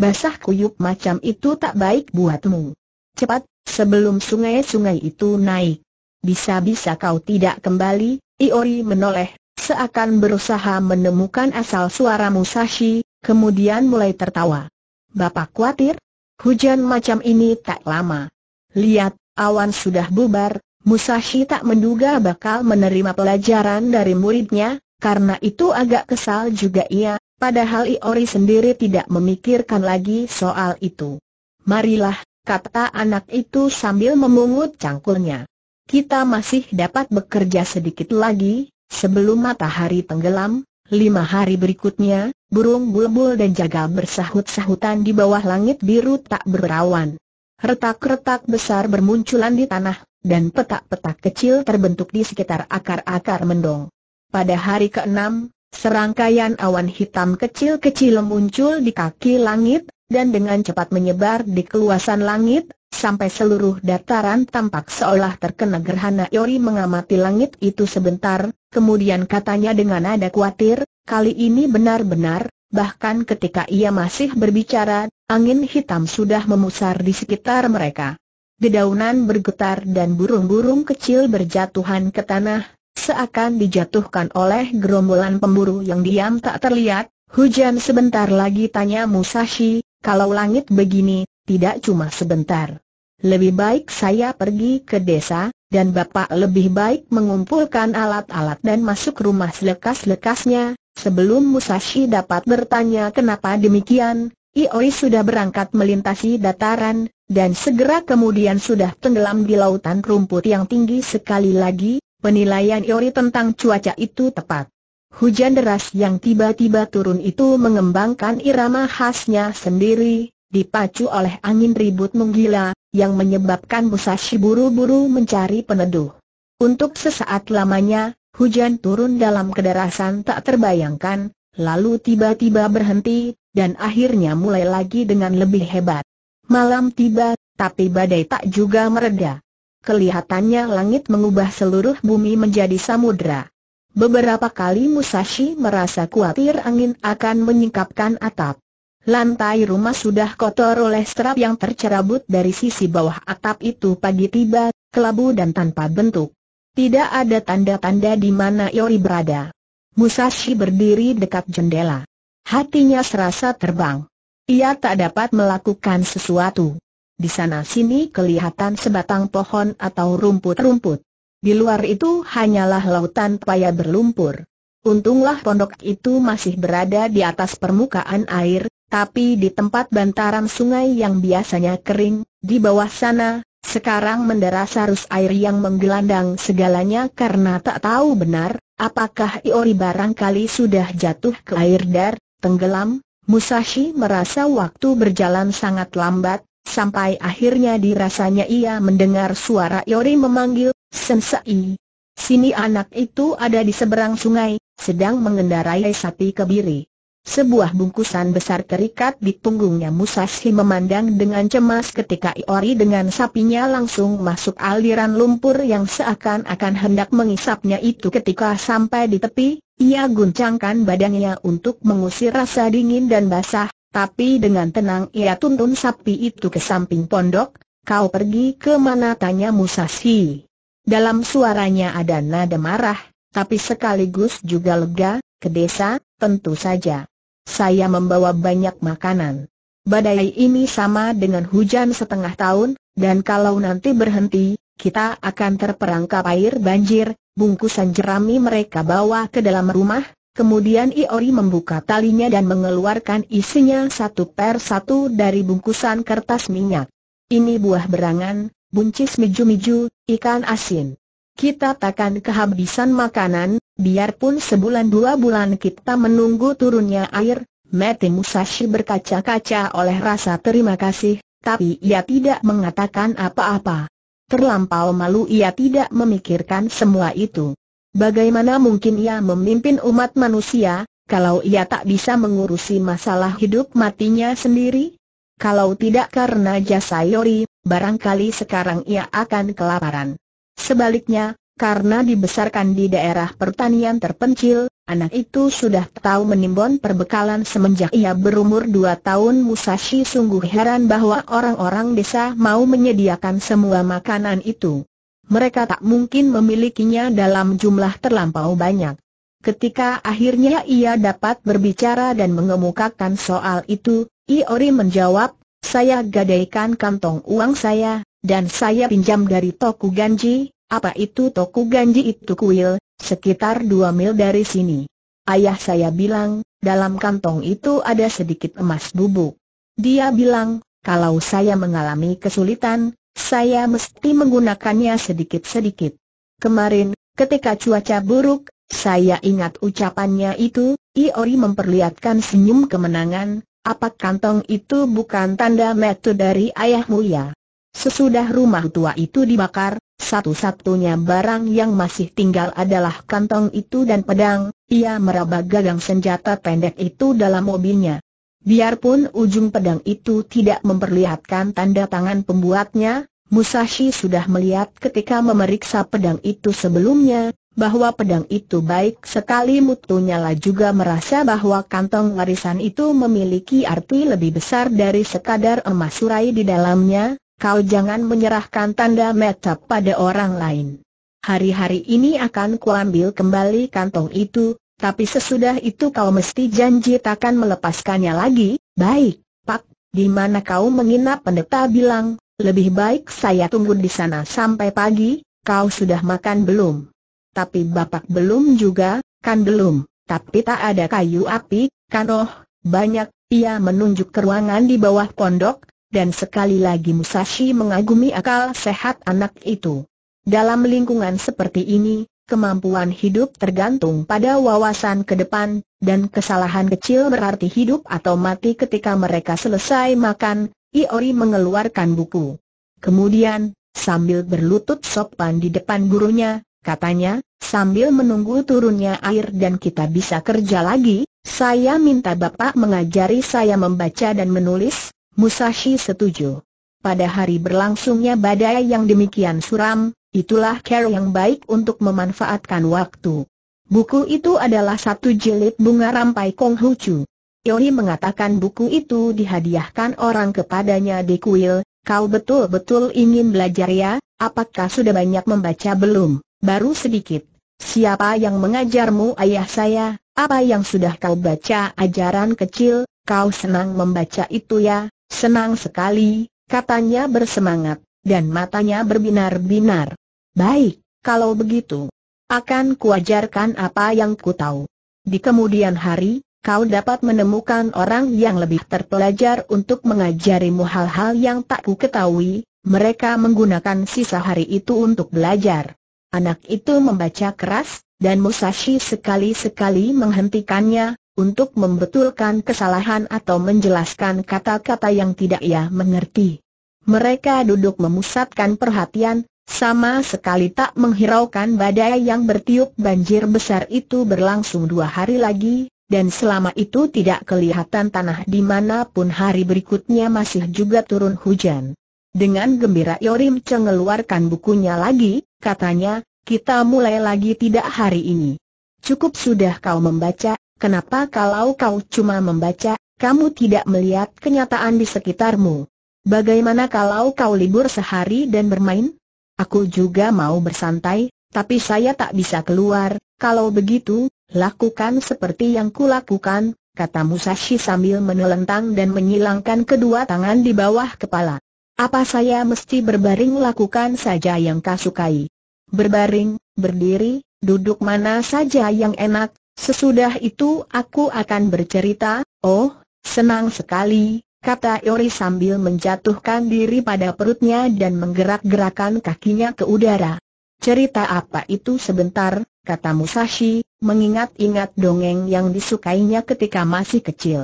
basah kuyup macam itu tak baik buatmu. Cepat, sebelum sungai-sungai itu naik. Bisa-bisa kau tidak kembali, Iori menoleh, seakan berusaha menemukan asal suara Musashi, kemudian mulai tertawa. Bapak khawatir? Hujan macam ini tak lama. Lihat, awan sudah bubar, Musashi tak menduga bakal menerima pelajaran dari muridnya, karena itu agak kesal juga ia, Padahal Iori sendiri tidak memikirkan lagi soal itu. Marilah, kata anak itu sambil memungut cangkulnya. Kita masih dapat bekerja sedikit lagi, sebelum matahari tenggelam, lima hari berikutnya, burung bulbul dan jagal bersahut-sahutan di bawah langit biru tak berawan. Retak-retak besar bermunculan di tanah, dan petak-petak kecil terbentuk di sekitar akar-akar mendong. Pada hari ke-6, Serangkaian awan hitam kecil-kecil muncul di kaki langit, dan dengan cepat menyebar di keluasan langit, sampai seluruh dataran tampak seolah terkena gerhana Yori mengamati langit itu sebentar, kemudian katanya dengan nada khawatir, kali ini benar-benar, bahkan ketika ia masih berbicara, angin hitam sudah memusar di sekitar mereka. Dedaunan bergetar dan burung-burung kecil berjatuhan ke tanah, seakan dijatuhkan oleh gerombolan pemburu yang diam tak terlihat, hujan sebentar lagi tanya Musashi, kalau langit begini, tidak cuma sebentar. Lebih baik saya pergi ke desa, dan Bapak lebih baik mengumpulkan alat-alat dan masuk rumah selekas-lekasnya, sebelum Musashi dapat bertanya kenapa demikian, Ioi sudah berangkat melintasi dataran, dan segera kemudian sudah tenggelam di lautan rumput yang tinggi sekali lagi, Penilaian Iori tentang cuaca itu tepat. Hujan deras yang tiba-tiba turun itu mengembangkan irama khasnya sendiri, dipacu oleh angin ribut menggila, yang menyebabkan Musashi buru-buru mencari peneduh. Untuk sesaat lamanya, hujan turun dalam kederasan tak terbayangkan, lalu tiba-tiba berhenti, dan akhirnya mulai lagi dengan lebih hebat. Malam tiba, tapi badai tak juga mereda. Kelihatannya langit mengubah seluruh bumi menjadi samudra. Beberapa kali Musashi merasa khawatir angin akan menyingkapkan atap. Lantai rumah sudah kotor oleh strap yang tercerabut dari sisi bawah atap itu pagi tiba, kelabu dan tanpa bentuk. Tidak ada tanda-tanda di mana Yori berada. Musashi berdiri dekat jendela. Hatinya serasa terbang. Ia tak dapat melakukan sesuatu. Di sana-sini kelihatan sebatang pohon atau rumput-rumput. Di luar itu hanyalah lautan paya berlumpur. Untunglah pondok itu masih berada di atas permukaan air, tapi di tempat bantaran sungai yang biasanya kering, di bawah sana, sekarang menderas arus air yang menggelandang segalanya karena tak tahu benar, apakah Iori barangkali sudah jatuh ke air dar, tenggelam, Musashi merasa waktu berjalan sangat lambat, sampai akhirnya dirasanya ia mendengar suara Yori memanggil, Sensei. Sini anak itu ada di seberang sungai, sedang mengendarai sapi kebiri. Sebuah bungkusan besar terikat di punggungnya Musashi memandang dengan cemas ketika Iori dengan sapinya langsung masuk aliran lumpur yang seakan-akan hendak mengisapnya itu ketika sampai di tepi, ia guncangkan badannya untuk mengusir rasa dingin dan basah, tapi dengan tenang ia tuntun sapi itu ke samping pondok, kau pergi ke mana tanya Musashi. Dalam suaranya ada nada marah, tapi sekaligus juga lega, ke desa, tentu saja. Saya membawa banyak makanan. Badai ini sama dengan hujan setengah tahun, dan kalau nanti berhenti, kita akan terperangkap air banjir, bungkusan jerami mereka bawa ke dalam rumah, Kemudian Iori membuka talinya dan mengeluarkan isinya satu per satu dari bungkusan kertas minyak. Ini buah berangan, buncis miju-miju, ikan asin. Kita takkan kehabisan makanan, biarpun sebulan dua bulan kita menunggu turunnya air, Mete Musashi berkaca-kaca oleh rasa terima kasih, tapi ia tidak mengatakan apa-apa. Terlampau malu ia tidak memikirkan semua itu. Bagaimana mungkin ia memimpin umat manusia, kalau ia tak bisa mengurusi masalah hidup matinya sendiri? Kalau tidak karena jasa Yori, barangkali sekarang ia akan kelaparan. Sebaliknya, karena dibesarkan di daerah pertanian terpencil, anak itu sudah tahu menimbun perbekalan semenjak ia berumur dua tahun Musashi sungguh heran bahwa orang-orang desa mau menyediakan semua makanan itu mereka tak mungkin memilikinya dalam jumlah terlampau banyak. Ketika akhirnya ia dapat berbicara dan mengemukakan soal itu, Iori menjawab, saya gadaikan kantong uang saya, dan saya pinjam dari Toku Ganji, apa itu Toku Ganji itu kuil, sekitar dua mil dari sini. Ayah saya bilang, dalam kantong itu ada sedikit emas bubuk. Dia bilang, kalau saya mengalami kesulitan, saya mesti menggunakannya sedikit-sedikit. Kemarin, ketika cuaca buruk, saya ingat ucapannya itu, Iori memperlihatkan senyum kemenangan, apa kantong itu bukan tanda metu dari ayahmu ya? Sesudah rumah tua itu dibakar, satu-satunya barang yang masih tinggal adalah kantong itu dan pedang, ia meraba gagang senjata pendek itu dalam mobilnya. Biarpun ujung pedang itu tidak memperlihatkan tanda tangan pembuatnya, Musashi sudah melihat ketika memeriksa pedang itu sebelumnya, bahwa pedang itu baik sekali mutunya lah juga merasa bahwa kantong warisan itu memiliki arti lebih besar dari sekadar emas surai di dalamnya, kau jangan menyerahkan tanda meta pada orang lain. Hari-hari ini akan kuambil kembali kantong itu, tapi sesudah itu kau mesti janji takkan melepaskannya lagi, baik, Pak, di mana kau menginap pendeta bilang, lebih baik saya tunggu di sana sampai pagi, kau sudah makan belum? Tapi bapak belum juga, kan belum, tapi tak ada kayu api, kan oh, banyak, ia menunjuk ke ruangan di bawah pondok, dan sekali lagi Musashi mengagumi akal sehat anak itu. Dalam lingkungan seperti ini, kemampuan hidup tergantung pada wawasan ke depan, dan kesalahan kecil berarti hidup atau mati ketika mereka selesai makan, Iori mengeluarkan buku. Kemudian, sambil berlutut sopan di depan gurunya, katanya, sambil menunggu turunnya air dan kita bisa kerja lagi, saya minta Bapak mengajari saya membaca dan menulis, Musashi setuju. Pada hari berlangsungnya badai yang demikian suram, Itulah cara yang baik untuk memanfaatkan waktu. Buku itu adalah satu jilid bunga rampai Kong Hu Chu. mengatakan buku itu dihadiahkan orang kepadanya di kuil, kau betul-betul ingin belajar ya, apakah sudah banyak membaca belum, baru sedikit. Siapa yang mengajarmu ayah saya, apa yang sudah kau baca ajaran kecil, kau senang membaca itu ya, senang sekali, katanya bersemangat, dan matanya berbinar-binar. Baik, kalau begitu. Akan kuajarkan apa yang ku tahu. Di kemudian hari, kau dapat menemukan orang yang lebih terpelajar untuk mengajarimu hal-hal yang tak ku ketahui. Mereka menggunakan sisa hari itu untuk belajar. Anak itu membaca keras, dan Musashi sekali-sekali menghentikannya, untuk membetulkan kesalahan atau menjelaskan kata-kata yang tidak ia mengerti. Mereka duduk memusatkan perhatian, sama sekali tak menghiraukan badai yang bertiup banjir besar itu berlangsung dua hari lagi, dan selama itu tidak kelihatan tanah di mana pun. hari berikutnya masih juga turun hujan. Dengan gembira Yorim mengeluarkan bukunya lagi, katanya, kita mulai lagi tidak hari ini. Cukup sudah kau membaca, kenapa kalau kau cuma membaca, kamu tidak melihat kenyataan di sekitarmu? Bagaimana kalau kau libur sehari dan bermain? Aku juga mau bersantai, tapi saya tak bisa keluar, kalau begitu, lakukan seperti yang kulakukan, kata Musashi sambil menelentang dan menyilangkan kedua tangan di bawah kepala. Apa saya mesti berbaring lakukan saja yang kau sukai? Berbaring, berdiri, duduk mana saja yang enak, sesudah itu aku akan bercerita, oh, senang sekali, kata Yori sambil menjatuhkan diri pada perutnya dan menggerak gerakkan kakinya ke udara. Cerita apa itu sebentar, kata Musashi, mengingat-ingat dongeng yang disukainya ketika masih kecil.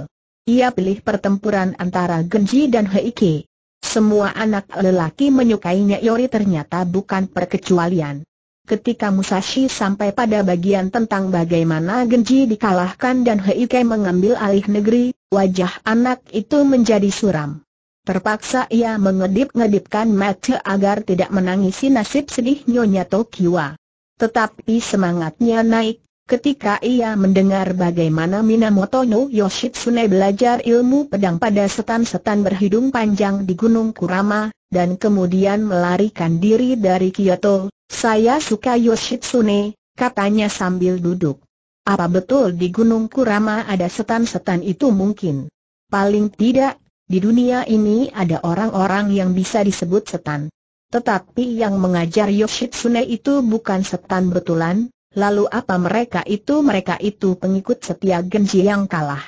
Ia pilih pertempuran antara Genji dan Heike. Semua anak lelaki menyukainya Yori ternyata bukan perkecualian. Ketika Musashi sampai pada bagian tentang bagaimana Genji dikalahkan dan Heike mengambil alih negeri, Wajah anak itu menjadi suram. Terpaksa ia mengedip-ngedipkan mata agar tidak menangisi nasib sedih Nyonya Tokiwa. Tetapi semangatnya naik, ketika ia mendengar bagaimana Minamoto no Yoshitsune belajar ilmu pedang pada setan-setan berhidung panjang di Gunung Kurama, dan kemudian melarikan diri dari Kyoto, saya suka Yoshitsune, katanya sambil duduk. Apa betul di Gunung Kurama ada setan-setan itu mungkin? Paling tidak, di dunia ini ada orang-orang yang bisa disebut setan. Tetapi yang mengajar Yoshitsune itu bukan setan betulan, lalu apa mereka itu? Mereka itu pengikut setia Genji yang kalah.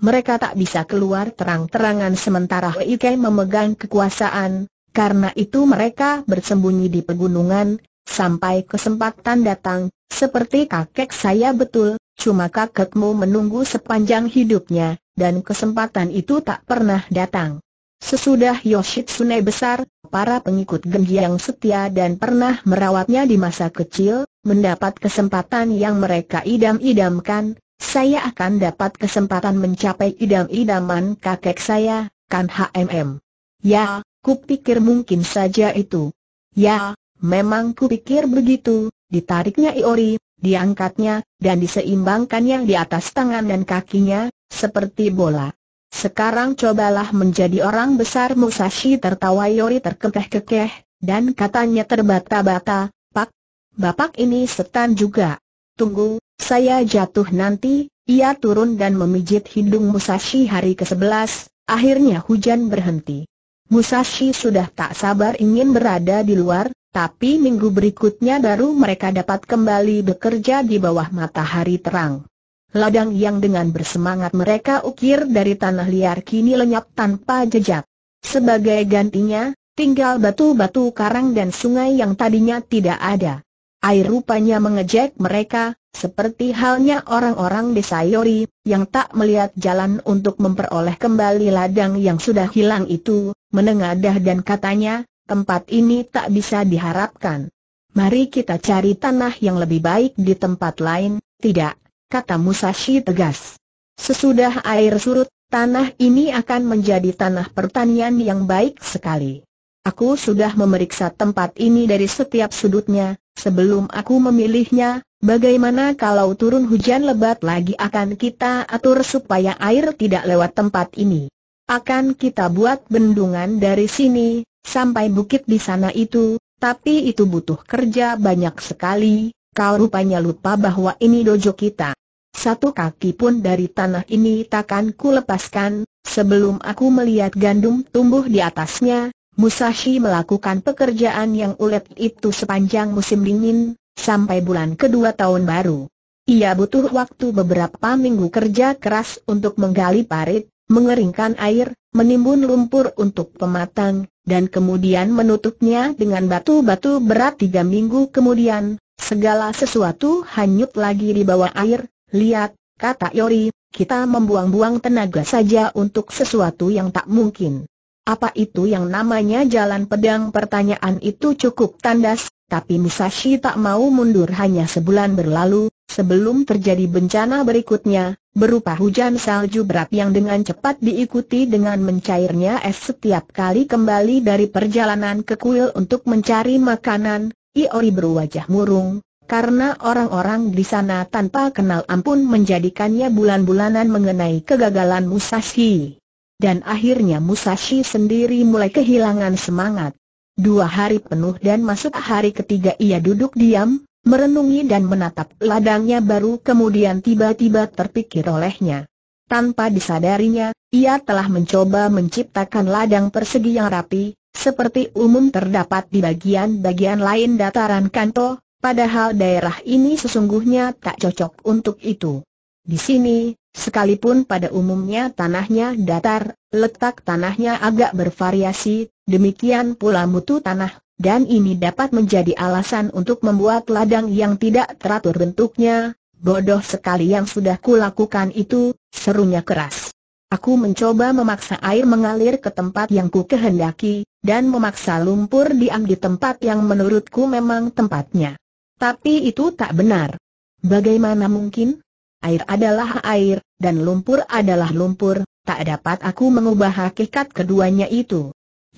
Mereka tak bisa keluar terang-terangan sementara Kei memegang kekuasaan, karena itu mereka bersembunyi di pegunungan, sampai kesempatan datang, seperti kakek saya betul, cuma kakekmu menunggu sepanjang hidupnya, dan kesempatan itu tak pernah datang. Sesudah Yoshitsune besar, para pengikut Genji yang setia dan pernah merawatnya di masa kecil, mendapat kesempatan yang mereka idam-idamkan, saya akan dapat kesempatan mencapai idam-idaman kakek saya, kan HMM. Ya, kupikir mungkin saja itu. Ya, Memang kupikir begitu, ditariknya Iori, diangkatnya, dan diseimbangkan yang di atas tangan dan kakinya, seperti bola. Sekarang cobalah menjadi orang besar Musashi tertawa Iori terkekeh-kekeh, dan katanya terbata-bata, Pak, Bapak ini setan juga. Tunggu, saya jatuh nanti, ia turun dan memijit hidung Musashi hari ke-11, akhirnya hujan berhenti. Musashi sudah tak sabar ingin berada di luar, tapi minggu berikutnya baru mereka dapat kembali bekerja di bawah matahari terang. Ladang yang dengan bersemangat mereka ukir dari tanah liar kini lenyap tanpa jejak. Sebagai gantinya, tinggal batu-batu karang dan sungai yang tadinya tidak ada. Air rupanya mengejek mereka, seperti halnya orang-orang desa Yori, yang tak melihat jalan untuk memperoleh kembali ladang yang sudah hilang itu, menengadah dan katanya, tempat ini tak bisa diharapkan. Mari kita cari tanah yang lebih baik di tempat lain, tidak, kata Musashi tegas. Sesudah air surut, tanah ini akan menjadi tanah pertanian yang baik sekali. Aku sudah memeriksa tempat ini dari setiap sudutnya, sebelum aku memilihnya, bagaimana kalau turun hujan lebat lagi akan kita atur supaya air tidak lewat tempat ini. Akan kita buat bendungan dari sini, sampai bukit di sana itu, tapi itu butuh kerja banyak sekali, kau rupanya lupa bahwa ini dojo kita. Satu kaki pun dari tanah ini takkan ku lepaskan, sebelum aku melihat gandum tumbuh di atasnya, Musashi melakukan pekerjaan yang ulet itu sepanjang musim dingin, sampai bulan kedua tahun baru. Ia butuh waktu beberapa minggu kerja keras untuk menggali parit, mengeringkan air, menimbun lumpur untuk pematang, dan kemudian menutupnya dengan batu-batu berat tiga minggu kemudian, segala sesuatu hanyut lagi di bawah air, lihat, kata Yori, kita membuang-buang tenaga saja untuk sesuatu yang tak mungkin. Apa itu yang namanya jalan pedang pertanyaan itu cukup tandas, tapi Musashi tak mau mundur hanya sebulan berlalu, sebelum terjadi bencana berikutnya, berupa hujan salju berat yang dengan cepat diikuti dengan mencairnya es setiap kali kembali dari perjalanan ke kuil untuk mencari makanan, Iori berwajah murung, karena orang-orang di sana tanpa kenal ampun menjadikannya bulan-bulanan mengenai kegagalan Musashi. Dan akhirnya Musashi sendiri mulai kehilangan semangat. Dua hari penuh dan masuk hari ketiga ia duduk diam, merenungi dan menatap ladangnya baru kemudian tiba-tiba terpikir olehnya. Tanpa disadarinya, ia telah mencoba menciptakan ladang persegi yang rapi, seperti umum terdapat di bagian-bagian lain dataran Kanto, padahal daerah ini sesungguhnya tak cocok untuk itu. Di sini, sekalipun pada umumnya tanahnya datar, letak tanahnya agak bervariasi, demikian pula mutu tanah, dan ini dapat menjadi alasan untuk membuat ladang yang tidak teratur bentuknya, bodoh sekali yang sudah kulakukan itu, serunya keras. Aku mencoba memaksa air mengalir ke tempat yang ku kehendaki, dan memaksa lumpur diam di tempat yang menurutku memang tempatnya. Tapi itu tak benar. Bagaimana mungkin? Air adalah air, dan lumpur adalah lumpur, tak dapat aku mengubah hakikat keduanya itu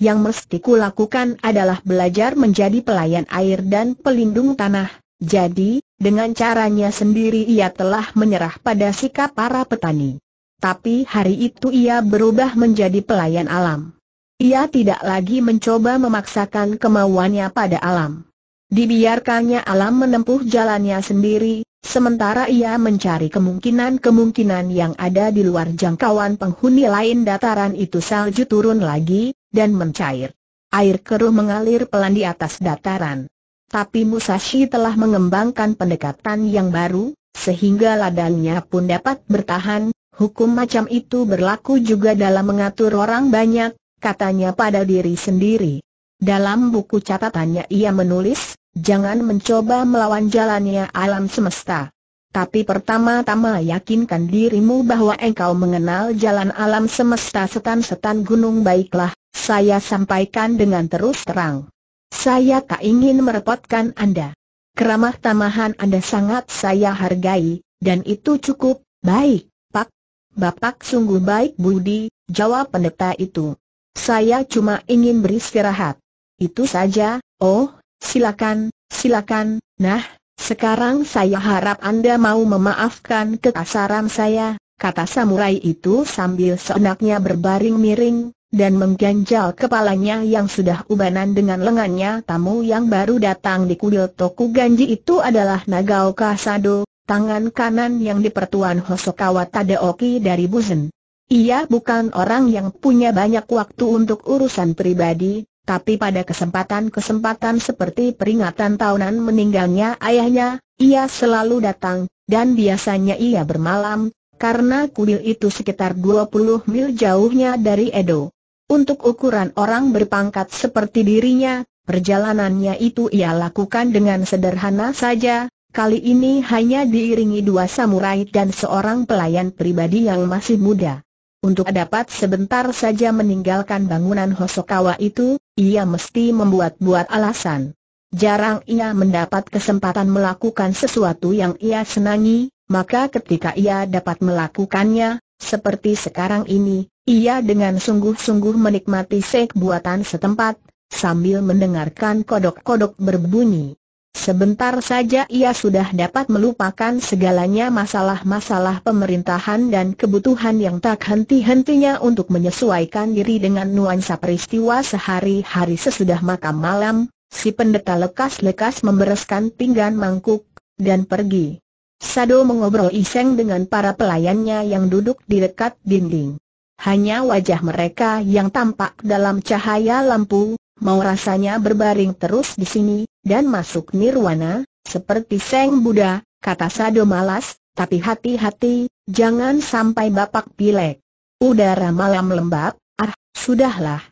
yang mesti kulakukan adalah belajar menjadi pelayan air dan pelindung tanah. Jadi, dengan caranya sendiri ia telah menyerah pada sikap para petani. Tapi hari itu ia berubah menjadi pelayan alam. Ia tidak lagi mencoba memaksakan kemauannya pada alam. Dibiarkannya alam menempuh jalannya sendiri, sementara ia mencari kemungkinan-kemungkinan yang ada di luar jangkauan penghuni lain dataran itu salju turun lagi, dan mencair. Air keruh mengalir pelan di atas dataran. Tapi Musashi telah mengembangkan pendekatan yang baru, sehingga ladangnya pun dapat bertahan, hukum macam itu berlaku juga dalam mengatur orang banyak, katanya pada diri sendiri. Dalam buku catatannya ia menulis, jangan mencoba melawan jalannya alam semesta. Tapi pertama-tama yakinkan dirimu bahwa engkau mengenal jalan alam semesta setan-setan gunung baiklah, saya sampaikan dengan terus terang. Saya tak ingin merepotkan Anda. Keramah tamahan Anda sangat saya hargai, dan itu cukup, baik, Pak. Bapak sungguh baik budi, jawab pendeta itu. Saya cuma ingin beristirahat. Itu saja, oh, silakan, silakan, nah, sekarang saya harap Anda mau memaafkan kekasaran saya, kata samurai itu sambil seenaknya berbaring miring, dan mengganjal kepalanya yang sudah ubanan dengan lengannya tamu yang baru datang di kuil Toku Ganji itu adalah Nagao Kasado, tangan kanan yang dipertuan Hosokawa Tadeoki dari Busen. Ia bukan orang yang punya banyak waktu untuk urusan pribadi, tapi pada kesempatan-kesempatan seperti peringatan tahunan meninggalnya ayahnya, ia selalu datang, dan biasanya ia bermalam, karena kuil itu sekitar 20 mil jauhnya dari Edo. Untuk ukuran orang berpangkat seperti dirinya, perjalanannya itu ia lakukan dengan sederhana saja, kali ini hanya diiringi dua samurai dan seorang pelayan pribadi yang masih muda. Untuk dapat sebentar saja meninggalkan bangunan Hosokawa itu, ia mesti membuat-buat alasan. Jarang ia mendapat kesempatan melakukan sesuatu yang ia senangi, maka ketika ia dapat melakukannya, seperti sekarang ini, ia dengan sungguh-sungguh menikmati sek buatan setempat, sambil mendengarkan kodok-kodok berbunyi. Sebentar saja ia sudah dapat melupakan segalanya masalah-masalah pemerintahan dan kebutuhan yang tak henti-hentinya untuk menyesuaikan diri dengan nuansa peristiwa sehari-hari sesudah makam malam, si pendeta lekas-lekas membereskan pinggan mangkuk, dan pergi. Sado mengobrol iseng dengan para pelayannya yang duduk di dekat dinding. Hanya wajah mereka yang tampak dalam cahaya lampu, mau rasanya berbaring terus di sini, dan masuk nirwana, seperti Seng Buddha, kata Sado malas, tapi hati-hati, jangan sampai bapak pilek. Udara malam lembab, ah, sudahlah.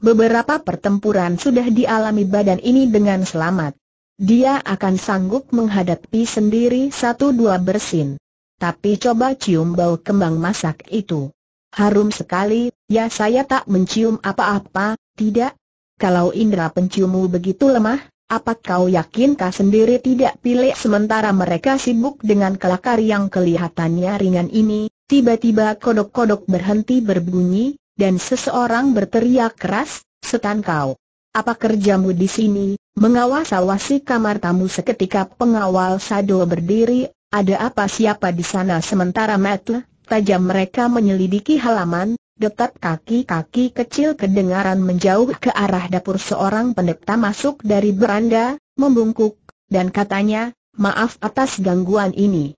Beberapa pertempuran sudah dialami badan ini dengan selamat dia akan sanggup menghadapi sendiri satu dua bersin. Tapi coba cium bau kembang masak itu. Harum sekali, ya saya tak mencium apa-apa, tidak? Kalau indera penciummu begitu lemah, apa kau yakin yakinkah sendiri tidak pilih sementara mereka sibuk dengan kelakar yang kelihatannya ringan ini, tiba-tiba kodok-kodok berhenti berbunyi, dan seseorang berteriak keras, setan kau. Apa kerjamu di sini, mengawas-awasi kamar tamu seketika pengawal Sado berdiri, ada apa siapa di sana sementara Matt, tajam mereka menyelidiki halaman, detak kaki-kaki kecil kedengaran menjauh ke arah dapur seorang pendeta masuk dari beranda, membungkuk, dan katanya, maaf atas gangguan ini.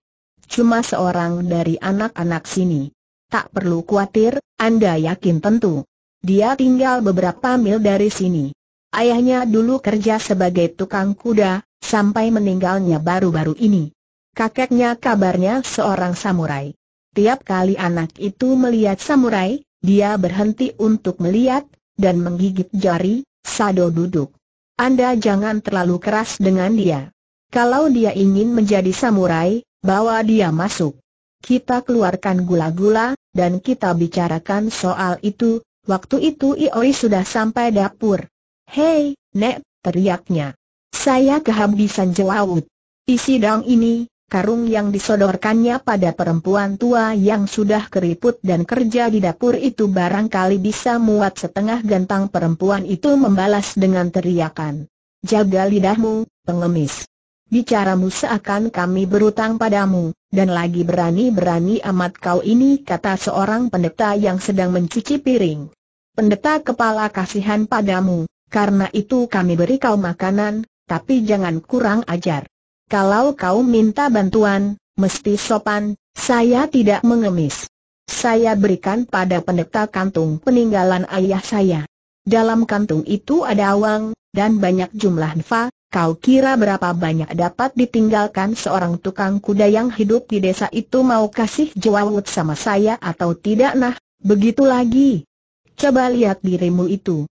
Cuma seorang dari anak-anak sini. Tak perlu khawatir, Anda yakin tentu. Dia tinggal beberapa mil dari sini. Ayahnya dulu kerja sebagai tukang kuda, sampai meninggalnya baru-baru ini. Kakeknya kabarnya seorang samurai. Tiap kali anak itu melihat samurai, dia berhenti untuk melihat, dan menggigit jari, Sado duduk. Anda jangan terlalu keras dengan dia. Kalau dia ingin menjadi samurai, bawa dia masuk. Kita keluarkan gula-gula, dan kita bicarakan soal itu, waktu itu Ioi sudah sampai dapur. Hei, Nek, teriaknya. Saya kehabisan jelaut. Isi dang ini, karung yang disodorkannya pada perempuan tua yang sudah keriput dan kerja di dapur itu barangkali bisa muat setengah gantang perempuan itu membalas dengan teriakan. Jaga lidahmu, pengemis. Bicaramu seakan kami berutang padamu, dan lagi berani-berani amat kau ini kata seorang pendeta yang sedang mencuci piring. Pendeta kepala kasihan padamu, karena itu kami beri kau makanan, tapi jangan kurang ajar. Kalau kau minta bantuan, mesti sopan, saya tidak mengemis. Saya berikan pada pendeta kantung peninggalan ayah saya. Dalam kantung itu ada uang dan banyak jumlah nfa, kau kira berapa banyak dapat ditinggalkan seorang tukang kuda yang hidup di desa itu mau kasih jawawut sama saya atau tidak nah, begitu lagi. Coba lihat dirimu itu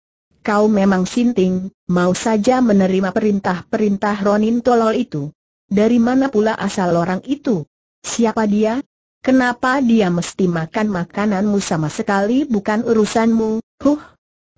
kau memang sinting, mau saja menerima perintah-perintah Ronin tolol itu. Dari mana pula asal orang itu? Siapa dia? Kenapa dia mesti makan makananmu sama sekali bukan urusanmu? Huh!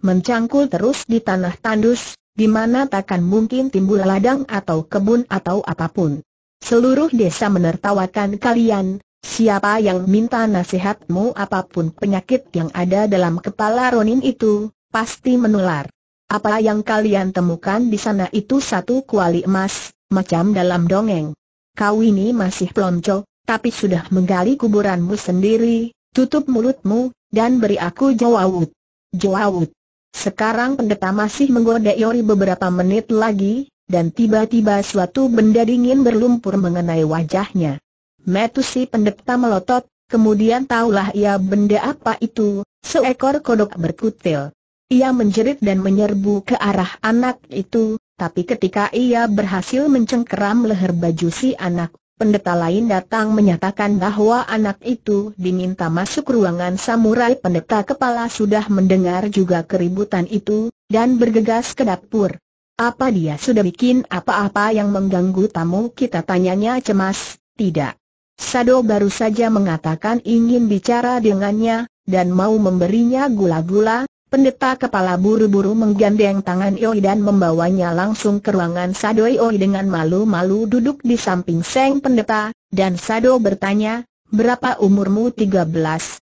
Mencangkul terus di tanah tandus, di mana takkan mungkin timbul ladang atau kebun atau apapun. Seluruh desa menertawakan kalian, Siapa yang minta nasihatmu apapun penyakit yang ada dalam kepala Ronin itu, pasti menular. Apa yang kalian temukan di sana itu satu kuali emas, macam dalam dongeng. Kau ini masih pelonco, tapi sudah menggali kuburanmu sendiri, tutup mulutmu, dan beri aku jawawut. Jawawut. Sekarang pendeta masih menggoda Yori beberapa menit lagi, dan tiba-tiba suatu benda dingin berlumpur mengenai wajahnya. Metusi pendeta melotot, kemudian taulah ia benda apa itu, seekor kodok berkutil. Ia menjerit dan menyerbu ke arah anak itu, tapi ketika ia berhasil mencengkeram leher baju si anak, pendeta lain datang menyatakan bahwa anak itu diminta masuk ruangan samurai pendeta kepala sudah mendengar juga keributan itu, dan bergegas ke dapur. Apa dia sudah bikin apa-apa yang mengganggu tamu kita tanyanya cemas, tidak. Sado baru saja mengatakan ingin bicara dengannya, dan mau memberinya gula-gula, Pendeta kepala buru-buru menggandeng tangan Ioi dan membawanya langsung ke ruangan Sado Ioi dengan malu-malu duduk di samping Seng Pendeta, dan Sado bertanya, berapa umurmu 13,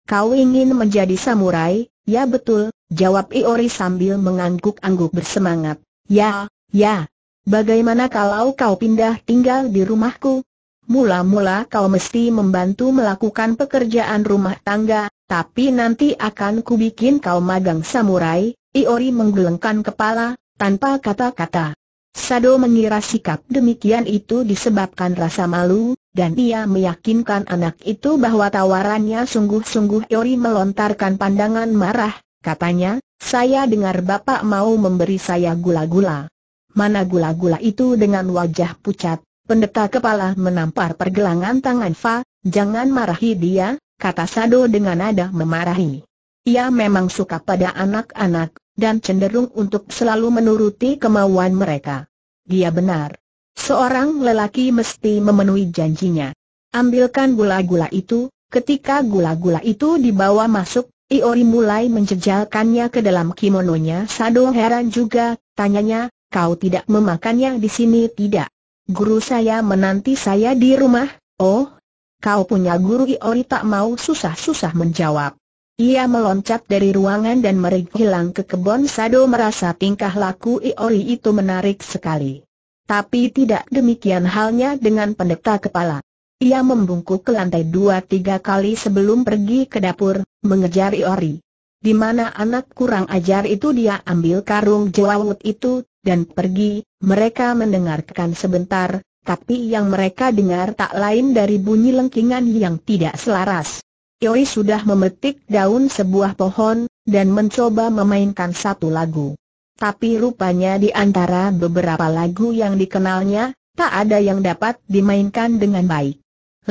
kau ingin menjadi samurai? Ya betul, jawab Iori sambil mengangguk-angguk bersemangat. Ya, ya. Bagaimana kalau kau pindah tinggal di rumahku? Mula-mula kau mesti membantu melakukan pekerjaan rumah tangga, tapi nanti akan kubikin kau magang samurai, Iori menggelengkan kepala, tanpa kata-kata. Sado mengira sikap demikian itu disebabkan rasa malu, dan ia meyakinkan anak itu bahwa tawarannya sungguh-sungguh Iori melontarkan pandangan marah, katanya, saya dengar bapak mau memberi saya gula-gula. Mana gula-gula itu dengan wajah pucat, pendeta kepala menampar pergelangan tangan Fa, jangan marahi dia, kata Sado dengan nada memarahi. Ia memang suka pada anak-anak, dan cenderung untuk selalu menuruti kemauan mereka. Dia benar. Seorang lelaki mesti memenuhi janjinya. Ambilkan gula-gula itu, ketika gula-gula itu dibawa masuk, Iori mulai menjejalkannya ke dalam kimononya. Sado heran juga, tanyanya, kau tidak memakannya di sini tidak? Guru saya menanti saya di rumah, oh, kau punya guru Iori tak mau susah-susah menjawab. Ia meloncat dari ruangan dan hilang ke kebun Sado merasa tingkah laku Iori itu menarik sekali. Tapi tidak demikian halnya dengan pendeta kepala. Ia membungkuk ke lantai dua tiga kali sebelum pergi ke dapur, mengejar Iori. Di mana anak kurang ajar itu dia ambil karung jawawut itu, dan pergi, mereka mendengarkan sebentar, tapi yang mereka dengar tak lain dari bunyi lengkingan yang tidak selaras. Yoi sudah memetik daun sebuah pohon, dan mencoba memainkan satu lagu. Tapi rupanya di antara beberapa lagu yang dikenalnya, tak ada yang dapat dimainkan dengan baik.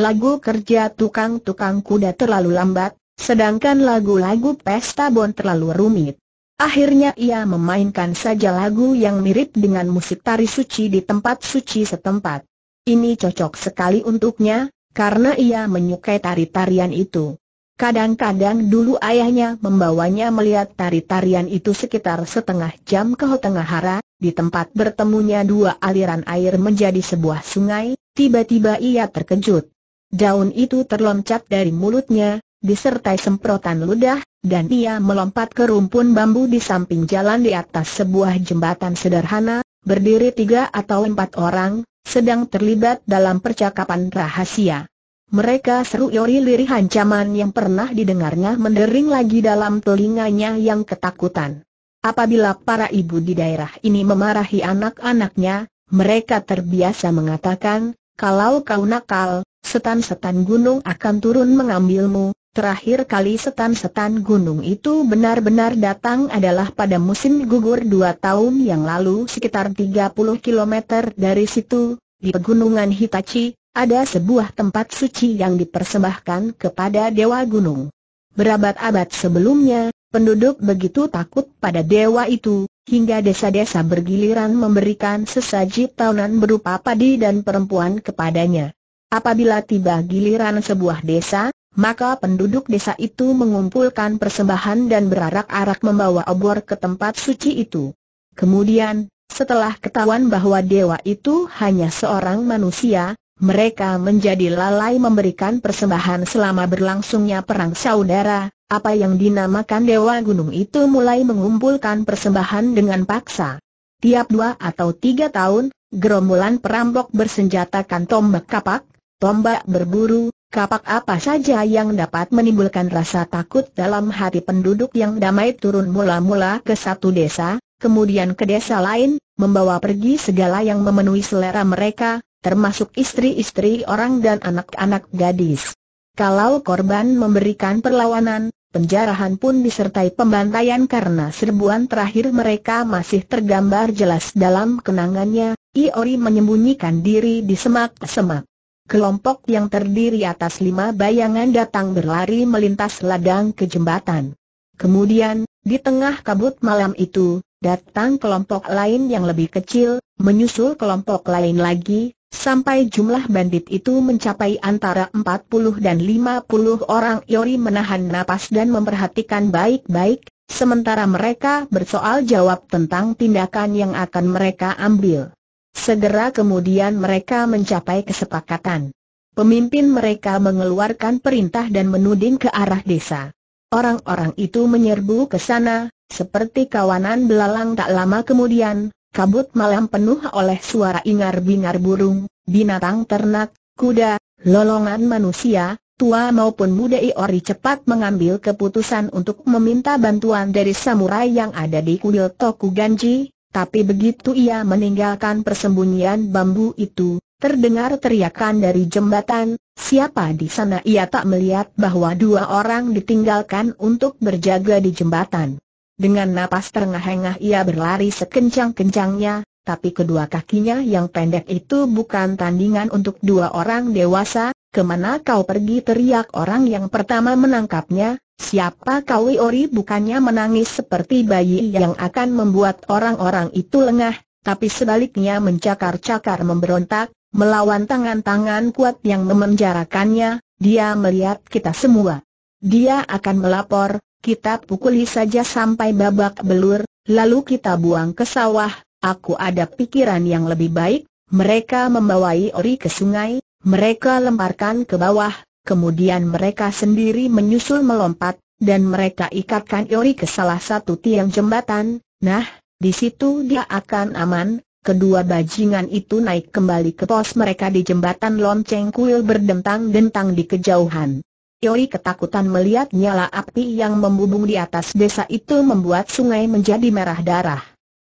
Lagu kerja tukang-tukang kuda terlalu lambat, sedangkan lagu-lagu pesta bon terlalu rumit. Akhirnya ia memainkan saja lagu yang mirip dengan musik tari suci di tempat suci setempat. Ini cocok sekali untuknya, karena ia menyukai tari-tarian itu. Kadang-kadang dulu ayahnya membawanya melihat tari-tarian itu sekitar setengah jam ke tengah Hara, di tempat bertemunya dua aliran air menjadi sebuah sungai, tiba-tiba ia terkejut. Daun itu terloncat dari mulutnya, disertai semprotan ludah, dan ia melompat ke rumpun bambu di samping jalan di atas sebuah jembatan sederhana, berdiri tiga atau empat orang, sedang terlibat dalam percakapan rahasia. Mereka seru yori lirih ancaman yang pernah didengarnya mendering lagi dalam telinganya yang ketakutan. Apabila para ibu di daerah ini memarahi anak-anaknya, mereka terbiasa mengatakan, kalau kau nakal, setan-setan gunung akan turun mengambilmu, Terakhir kali setan-setan gunung itu benar-benar datang adalah pada musim gugur dua tahun yang lalu sekitar 30 km dari situ, di pegunungan Hitachi, ada sebuah tempat suci yang dipersembahkan kepada Dewa Gunung. Berabad-abad sebelumnya, penduduk begitu takut pada dewa itu, hingga desa-desa bergiliran memberikan sesaji tahunan berupa padi dan perempuan kepadanya. Apabila tiba giliran sebuah desa, maka penduduk desa itu mengumpulkan persembahan dan berarak-arak membawa obor ke tempat suci itu. Kemudian, setelah ketahuan bahwa dewa itu hanya seorang manusia, mereka menjadi lalai memberikan persembahan selama berlangsungnya perang saudara, apa yang dinamakan dewa gunung itu mulai mengumpulkan persembahan dengan paksa. Tiap dua atau tiga tahun, gerombolan perampok bersenjatakan tombak kapak, tombak berburu, kapak apa saja yang dapat menimbulkan rasa takut dalam hati penduduk yang damai turun mula-mula ke satu desa, kemudian ke desa lain, membawa pergi segala yang memenuhi selera mereka, termasuk istri-istri orang dan anak-anak gadis. Kalau korban memberikan perlawanan, penjarahan pun disertai pembantaian karena serbuan terakhir mereka masih tergambar jelas dalam kenangannya, Iori menyembunyikan diri di semak-semak kelompok yang terdiri atas lima bayangan datang berlari melintas ladang ke jembatan. Kemudian, di tengah kabut malam itu, datang kelompok lain yang lebih kecil, menyusul kelompok lain lagi, sampai jumlah bandit itu mencapai antara 40 dan 50 orang Yori menahan napas dan memperhatikan baik-baik, sementara mereka bersoal jawab tentang tindakan yang akan mereka ambil. Segera kemudian mereka mencapai kesepakatan. Pemimpin mereka mengeluarkan perintah dan menuding ke arah desa. Orang-orang itu menyerbu ke sana, seperti kawanan belalang tak lama kemudian, kabut malam penuh oleh suara ingar-bingar burung, binatang ternak, kuda, lolongan manusia, tua maupun muda Iori cepat mengambil keputusan untuk meminta bantuan dari samurai yang ada di kuil Tokuganji, tapi begitu ia meninggalkan persembunyian bambu itu, terdengar teriakan dari jembatan, siapa di sana ia tak melihat bahwa dua orang ditinggalkan untuk berjaga di jembatan. Dengan napas terengah-engah ia berlari sekencang-kencangnya, tapi kedua kakinya yang pendek itu bukan tandingan untuk dua orang dewasa, kemana kau pergi teriak orang yang pertama menangkapnya, Siapa kau Iori bukannya menangis seperti bayi yang akan membuat orang-orang itu lengah, tapi sebaliknya mencakar-cakar memberontak, melawan tangan-tangan kuat yang memenjarakannya, dia melihat kita semua. Dia akan melapor, kita pukuli saja sampai babak belur, lalu kita buang ke sawah, aku ada pikiran yang lebih baik, mereka membawa Ori ke sungai, mereka lemparkan ke bawah, kemudian mereka sendiri menyusul melompat, dan mereka ikatkan Yori ke salah satu tiang jembatan, nah, di situ dia akan aman, kedua bajingan itu naik kembali ke pos mereka di jembatan lonceng kuil berdentang-dentang di kejauhan. Yori ketakutan melihat nyala api yang membubung di atas desa itu membuat sungai menjadi merah darah.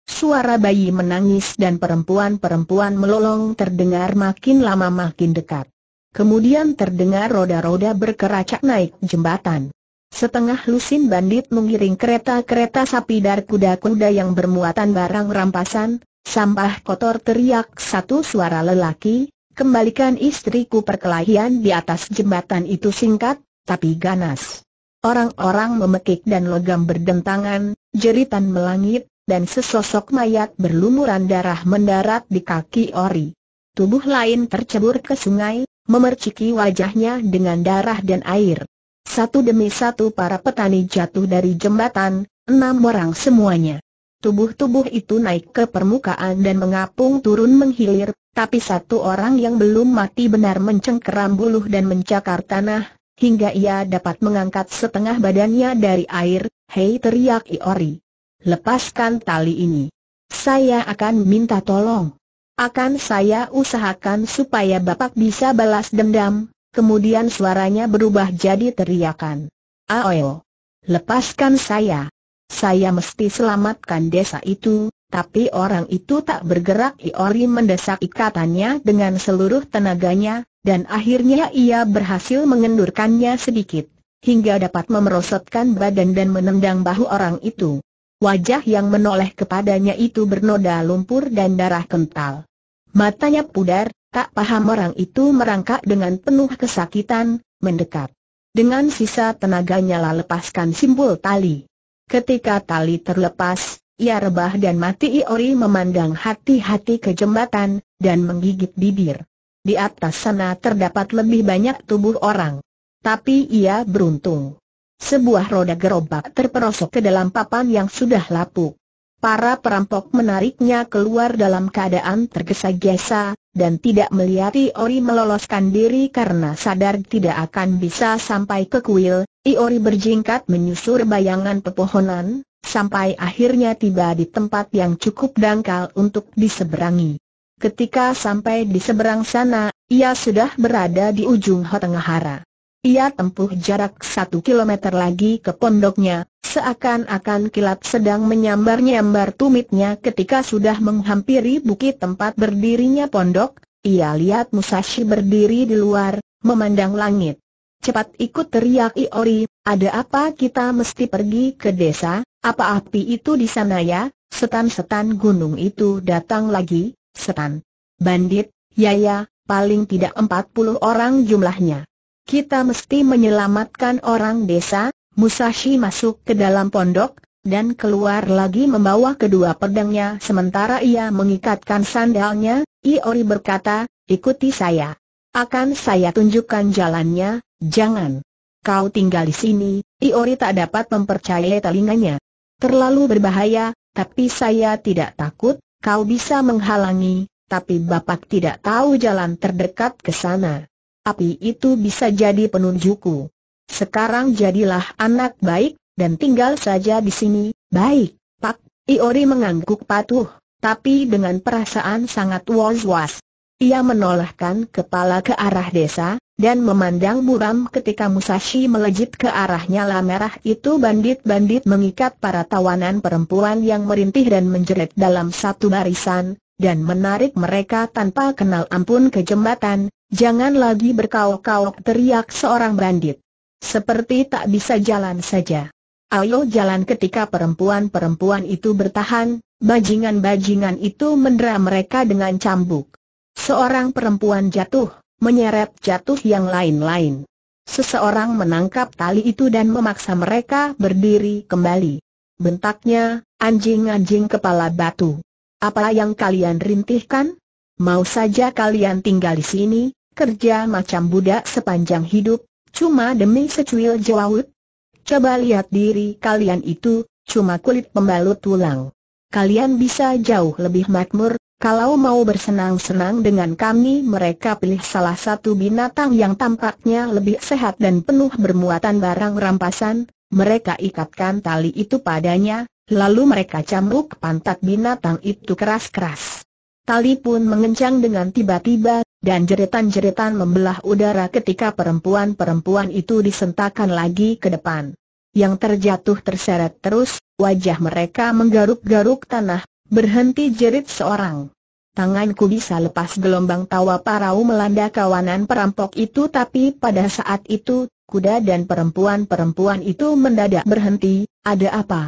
Suara bayi menangis dan perempuan-perempuan melolong terdengar makin lama makin dekat. Kemudian terdengar roda-roda berkeracak naik jembatan. Setengah lusin bandit mengiring kereta-kereta sapi dan kuda-kuda yang bermuatan barang rampasan, sampah kotor teriak satu suara lelaki, kembalikan istriku perkelahian di atas jembatan itu singkat, tapi ganas. Orang-orang memekik dan logam berdentangan, jeritan melangit, dan sesosok mayat berlumuran darah mendarat di kaki ori. Tubuh lain tercebur ke sungai, memerciki wajahnya dengan darah dan air. Satu demi satu para petani jatuh dari jembatan, enam orang semuanya. Tubuh-tubuh itu naik ke permukaan dan mengapung turun menghilir, tapi satu orang yang belum mati benar mencengkeram buluh dan mencakar tanah, hingga ia dapat mengangkat setengah badannya dari air, hei teriak Iori. Lepaskan tali ini. Saya akan minta tolong. Akan saya usahakan supaya Bapak bisa balas dendam. Kemudian suaranya berubah jadi teriakan. Aoyo! Lepaskan saya! Saya mesti selamatkan desa itu, tapi orang itu tak bergerak Iori mendesak ikatannya dengan seluruh tenaganya, dan akhirnya ia berhasil mengendurkannya sedikit, hingga dapat memerosotkan badan dan menendang bahu orang itu. Wajah yang menoleh kepadanya itu bernoda lumpur dan darah kental. Matanya pudar, tak paham orang itu merangkak dengan penuh kesakitan, mendekat. Dengan sisa tenaganya lah lepaskan simpul tali. Ketika tali terlepas, ia rebah dan mati Iori memandang hati-hati ke jembatan, dan menggigit bibir. Di atas sana terdapat lebih banyak tubuh orang. Tapi ia beruntung. Sebuah roda gerobak terperosok ke dalam papan yang sudah lapuk. Para perampok menariknya keluar dalam keadaan tergesa-gesa, dan tidak melihat Iori meloloskan diri karena sadar tidak akan bisa sampai ke kuil, Iori berjingkat menyusur bayangan pepohonan, sampai akhirnya tiba di tempat yang cukup dangkal untuk diseberangi. Ketika sampai di seberang sana, ia sudah berada di ujung Hotengahara. Ia tempuh jarak satu kilometer lagi ke pondoknya, seakan-akan kilat sedang menyambar-nyambar tumitnya ketika sudah menghampiri bukit tempat berdirinya pondok, ia lihat Musashi berdiri di luar, memandang langit. Cepat ikut teriak Iori, ada apa kita mesti pergi ke desa, apa api itu di sana ya, setan-setan gunung itu datang lagi, setan. Bandit, ya ya, paling tidak empat puluh orang jumlahnya kita mesti menyelamatkan orang desa, Musashi masuk ke dalam pondok, dan keluar lagi membawa kedua pedangnya sementara ia mengikatkan sandalnya, Iori berkata, ikuti saya. Akan saya tunjukkan jalannya, jangan. Kau tinggal di sini, Iori tak dapat mempercayai telinganya. Terlalu berbahaya, tapi saya tidak takut, kau bisa menghalangi, tapi bapak tidak tahu jalan terdekat ke sana api itu bisa jadi penunjukku. Sekarang jadilah anak baik, dan tinggal saja di sini, baik, Pak. Iori mengangguk patuh, tapi dengan perasaan sangat was-was. Ia menolakkan kepala ke arah desa, dan memandang buram ketika Musashi melejit ke arahnya lah merah itu bandit-bandit mengikat para tawanan perempuan yang merintih dan menjerit dalam satu barisan, dan menarik mereka tanpa kenal ampun ke jembatan, Jangan lagi berkaok-kaok teriak seorang bandit. Seperti tak bisa jalan saja. Ayo jalan ketika perempuan-perempuan itu bertahan, bajingan-bajingan itu mendera mereka dengan cambuk. Seorang perempuan jatuh, menyeret jatuh yang lain-lain. Seseorang menangkap tali itu dan memaksa mereka berdiri kembali. Bentaknya, anjing-anjing kepala batu. Apa yang kalian rintihkan? Mau saja kalian tinggal di sini, kerja macam budak sepanjang hidup, cuma demi secuil jawut. Coba lihat diri kalian itu, cuma kulit pembalut tulang. Kalian bisa jauh lebih makmur, kalau mau bersenang-senang dengan kami mereka pilih salah satu binatang yang tampaknya lebih sehat dan penuh bermuatan barang rampasan, mereka ikatkan tali itu padanya, lalu mereka cambuk pantat binatang itu keras-keras. Tali pun mengencang dengan tiba-tiba, dan jeritan-jeritan membelah udara ketika perempuan-perempuan itu disentakan lagi ke depan. Yang terjatuh terseret terus, wajah mereka menggaruk-garuk tanah, berhenti jerit seorang. Tanganku bisa lepas gelombang tawa parau melanda kawanan perampok itu tapi pada saat itu, kuda dan perempuan-perempuan itu mendadak berhenti, ada apa?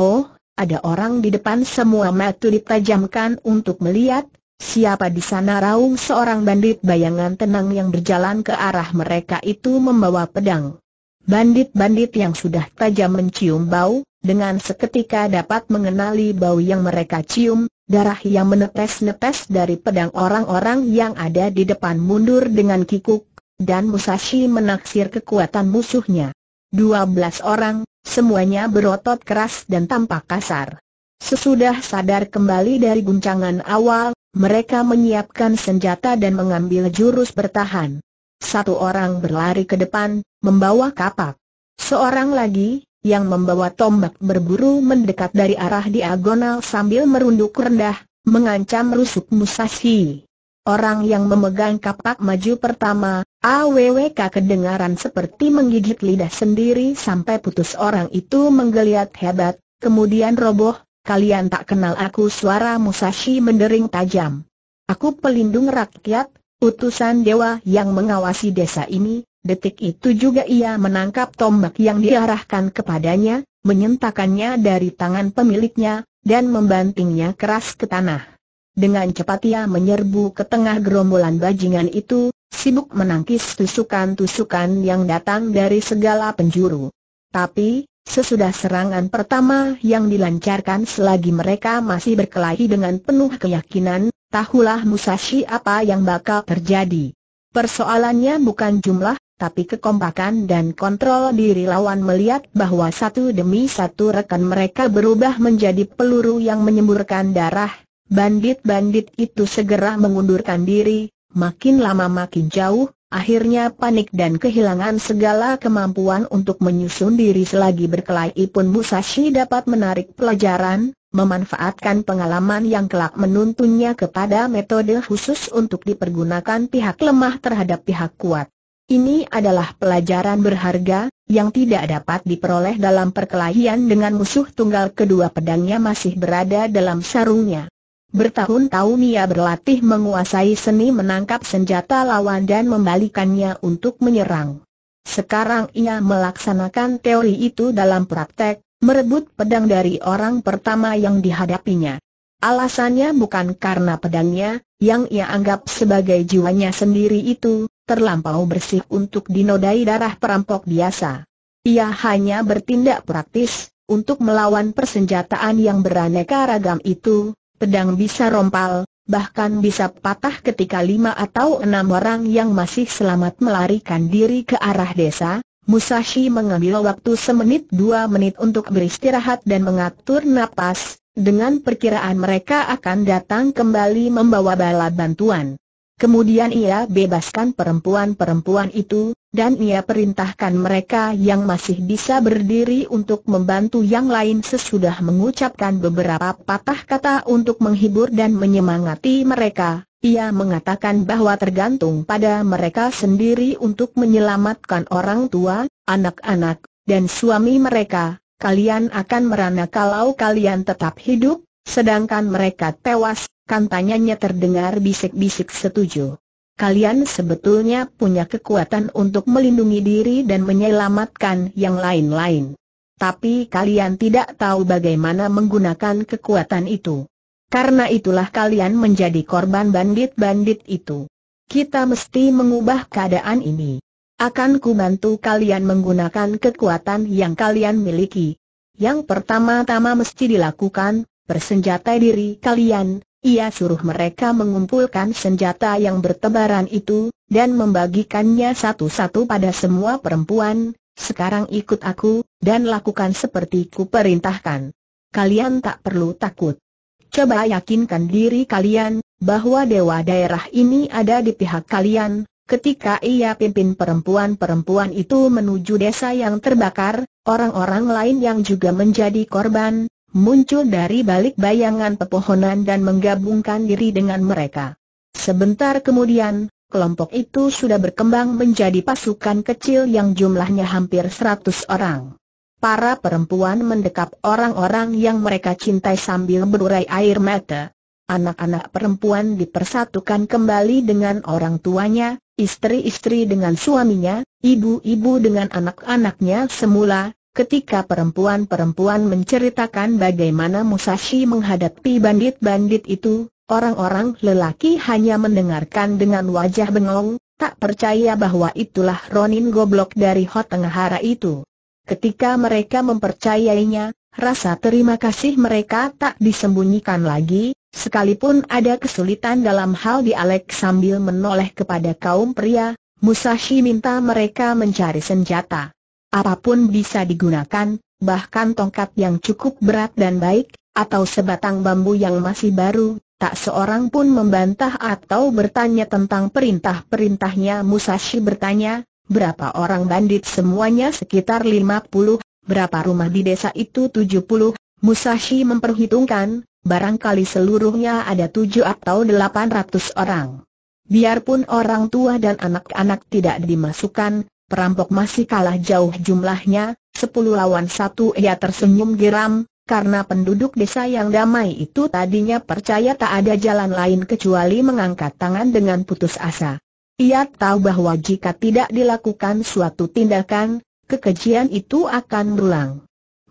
Oh, ada orang di depan semua mata ditajamkan untuk melihat, Siapa di sana raung seorang bandit bayangan tenang yang berjalan ke arah mereka itu membawa pedang. Bandit-bandit yang sudah tajam mencium bau, dengan seketika dapat mengenali bau yang mereka cium, darah yang menetes-netes dari pedang orang-orang yang ada di depan mundur dengan kikuk, dan Musashi menaksir kekuatan musuhnya. 12 orang, semuanya berotot keras dan tampak kasar. Sesudah sadar kembali dari guncangan awal, mereka menyiapkan senjata dan mengambil jurus bertahan. Satu orang berlari ke depan, membawa kapak. Seorang lagi, yang membawa tombak berburu mendekat dari arah diagonal sambil merunduk rendah, mengancam rusuk Musashi. Orang yang memegang kapak maju pertama, AWWK kedengaran seperti menggigit lidah sendiri sampai putus orang itu menggeliat hebat, kemudian roboh, Kalian tak kenal aku suara Musashi mendering tajam. Aku pelindung rakyat, utusan dewa yang mengawasi desa ini, detik itu juga ia menangkap tombak yang diarahkan kepadanya, menyentakannya dari tangan pemiliknya, dan membantingnya keras ke tanah. Dengan cepat ia menyerbu ke tengah gerombolan bajingan itu, sibuk menangkis tusukan-tusukan yang datang dari segala penjuru. Tapi, Sesudah serangan pertama yang dilancarkan selagi mereka masih berkelahi dengan penuh keyakinan, tahulah Musashi apa yang bakal terjadi. Persoalannya bukan jumlah, tapi kekompakan dan kontrol diri lawan melihat bahwa satu demi satu rekan mereka berubah menjadi peluru yang menyemburkan darah. Bandit-bandit itu segera mengundurkan diri, makin lama makin jauh, akhirnya panik dan kehilangan segala kemampuan untuk menyusun diri selagi berkelahi pun Musashi dapat menarik pelajaran, memanfaatkan pengalaman yang kelak menuntunnya kepada metode khusus untuk dipergunakan pihak lemah terhadap pihak kuat. Ini adalah pelajaran berharga, yang tidak dapat diperoleh dalam perkelahian dengan musuh tunggal kedua pedangnya masih berada dalam sarungnya. Bertahun-tahun ia berlatih menguasai seni menangkap senjata lawan dan membalikannya untuk menyerang. Sekarang ia melaksanakan teori itu dalam praktek, merebut pedang dari orang pertama yang dihadapinya. Alasannya bukan karena pedangnya, yang ia anggap sebagai jiwanya sendiri itu, terlampau bersih untuk dinodai darah perampok biasa. Ia hanya bertindak praktis, untuk melawan persenjataan yang beraneka ragam itu, pedang bisa rompal, bahkan bisa patah ketika lima atau enam orang yang masih selamat melarikan diri ke arah desa, Musashi mengambil waktu semenit dua menit untuk beristirahat dan mengatur napas, dengan perkiraan mereka akan datang kembali membawa bala bantuan. Kemudian ia bebaskan perempuan-perempuan itu, dan ia perintahkan mereka yang masih bisa berdiri untuk membantu yang lain sesudah mengucapkan beberapa patah kata untuk menghibur dan menyemangati mereka. Ia mengatakan bahwa tergantung pada mereka sendiri untuk menyelamatkan orang tua, anak-anak, dan suami mereka. Kalian akan merana kalau kalian tetap hidup, sedangkan mereka tewas, kantanyanya terdengar bisik-bisik setuju kalian sebetulnya punya kekuatan untuk melindungi diri dan menyelamatkan yang lain-lain. Tapi kalian tidak tahu bagaimana menggunakan kekuatan itu. Karena itulah kalian menjadi korban bandit-bandit itu. Kita mesti mengubah keadaan ini. Akan ku bantu kalian menggunakan kekuatan yang kalian miliki. Yang pertama-tama mesti dilakukan, bersenjatai diri kalian, ia suruh mereka mengumpulkan senjata yang bertebaran itu, dan membagikannya satu-satu pada semua perempuan, sekarang ikut aku, dan lakukan seperti ku perintahkan. Kalian tak perlu takut. Coba yakinkan diri kalian, bahwa dewa daerah ini ada di pihak kalian, Ketika ia pimpin perempuan-perempuan itu menuju desa yang terbakar, orang-orang lain yang juga menjadi korban, muncul dari balik bayangan pepohonan dan menggabungkan diri dengan mereka. Sebentar kemudian, kelompok itu sudah berkembang menjadi pasukan kecil yang jumlahnya hampir 100 orang. Para perempuan mendekap orang-orang yang mereka cintai sambil berurai air mata. Anak-anak perempuan dipersatukan kembali dengan orang tuanya, istri-istri dengan suaminya, ibu-ibu dengan anak-anaknya semula, Ketika perempuan-perempuan menceritakan bagaimana Musashi menghadapi bandit-bandit itu, orang-orang lelaki hanya mendengarkan dengan wajah bengong, tak percaya bahwa itulah Ronin goblok dari Hot Hotengahara itu. Ketika mereka mempercayainya, rasa terima kasih mereka tak disembunyikan lagi, sekalipun ada kesulitan dalam hal dialek sambil menoleh kepada kaum pria, Musashi minta mereka mencari senjata apapun bisa digunakan, bahkan tongkat yang cukup berat dan baik, atau sebatang bambu yang masih baru, tak seorang pun membantah atau bertanya tentang perintah-perintahnya Musashi bertanya, berapa orang bandit semuanya sekitar 50, berapa rumah di desa itu 70, Musashi memperhitungkan, barangkali seluruhnya ada 7 atau 800 orang. Biarpun orang tua dan anak-anak tidak dimasukkan, perampok masih kalah jauh jumlahnya, sepuluh lawan satu ia tersenyum geram, karena penduduk desa yang damai itu tadinya percaya tak ada jalan lain kecuali mengangkat tangan dengan putus asa. Ia tahu bahwa jika tidak dilakukan suatu tindakan, kekejian itu akan berulang.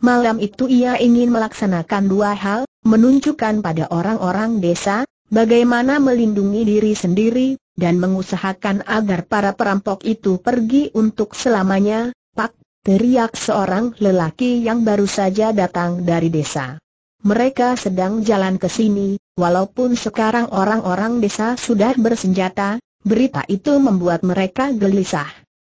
Malam itu ia ingin melaksanakan dua hal, menunjukkan pada orang-orang desa, bagaimana melindungi diri sendiri, dan mengusahakan agar para perampok itu pergi untuk selamanya, Pak, teriak seorang lelaki yang baru saja datang dari desa. Mereka sedang jalan ke sini, walaupun sekarang orang-orang desa sudah bersenjata, berita itu membuat mereka gelisah.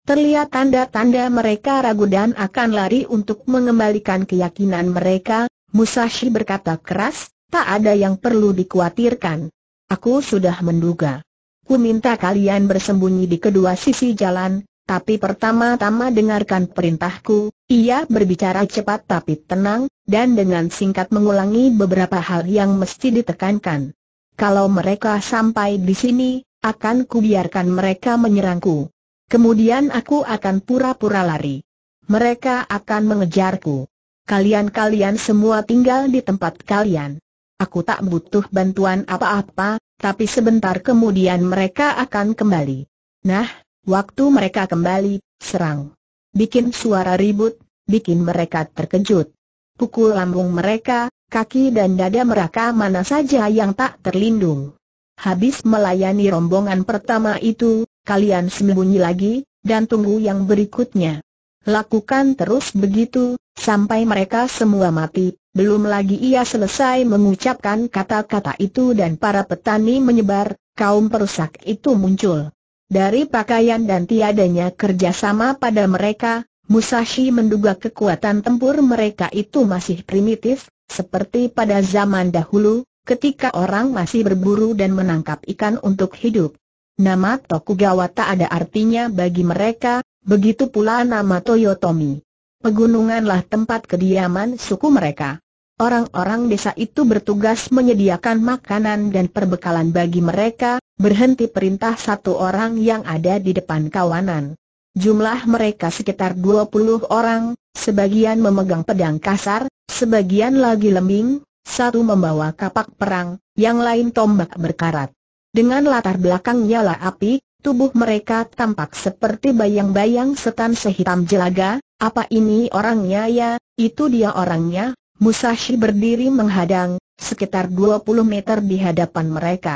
Terlihat tanda-tanda mereka ragu dan akan lari untuk mengembalikan keyakinan mereka, Musashi berkata keras, tak ada yang perlu dikhawatirkan. Aku sudah menduga ku minta kalian bersembunyi di kedua sisi jalan, tapi pertama-tama dengarkan perintahku, ia berbicara cepat tapi tenang, dan dengan singkat mengulangi beberapa hal yang mesti ditekankan. Kalau mereka sampai di sini, akan kubiarkan mereka menyerangku. Kemudian aku akan pura-pura lari. Mereka akan mengejarku. Kalian-kalian semua tinggal di tempat kalian. Aku tak butuh bantuan apa-apa, tapi sebentar kemudian mereka akan kembali. Nah, waktu mereka kembali, serang. Bikin suara ribut, bikin mereka terkejut. Pukul lambung mereka, kaki dan dada mereka mana saja yang tak terlindung. Habis melayani rombongan pertama itu, kalian sembunyi lagi, dan tunggu yang berikutnya. Lakukan terus begitu, sampai mereka semua mati, belum lagi ia selesai mengucapkan kata-kata itu dan para petani menyebar, kaum perusak itu muncul. Dari pakaian dan tiadanya kerjasama pada mereka, Musashi menduga kekuatan tempur mereka itu masih primitif, seperti pada zaman dahulu, ketika orang masih berburu dan menangkap ikan untuk hidup. Nama Tokugawa tak ada artinya bagi mereka, begitu pula nama Toyotomi pegununganlah tempat kediaman suku mereka. Orang-orang desa itu bertugas menyediakan makanan dan perbekalan bagi mereka, berhenti perintah satu orang yang ada di depan kawanan. Jumlah mereka sekitar 20 orang, sebagian memegang pedang kasar, sebagian lagi lembing, satu membawa kapak perang, yang lain tombak berkarat. Dengan latar belakang nyala api, tubuh mereka tampak seperti bayang-bayang setan sehitam jelaga, apa ini orangnya ya? Itu dia orangnya, Musashi berdiri menghadang, sekitar 20 meter di hadapan mereka.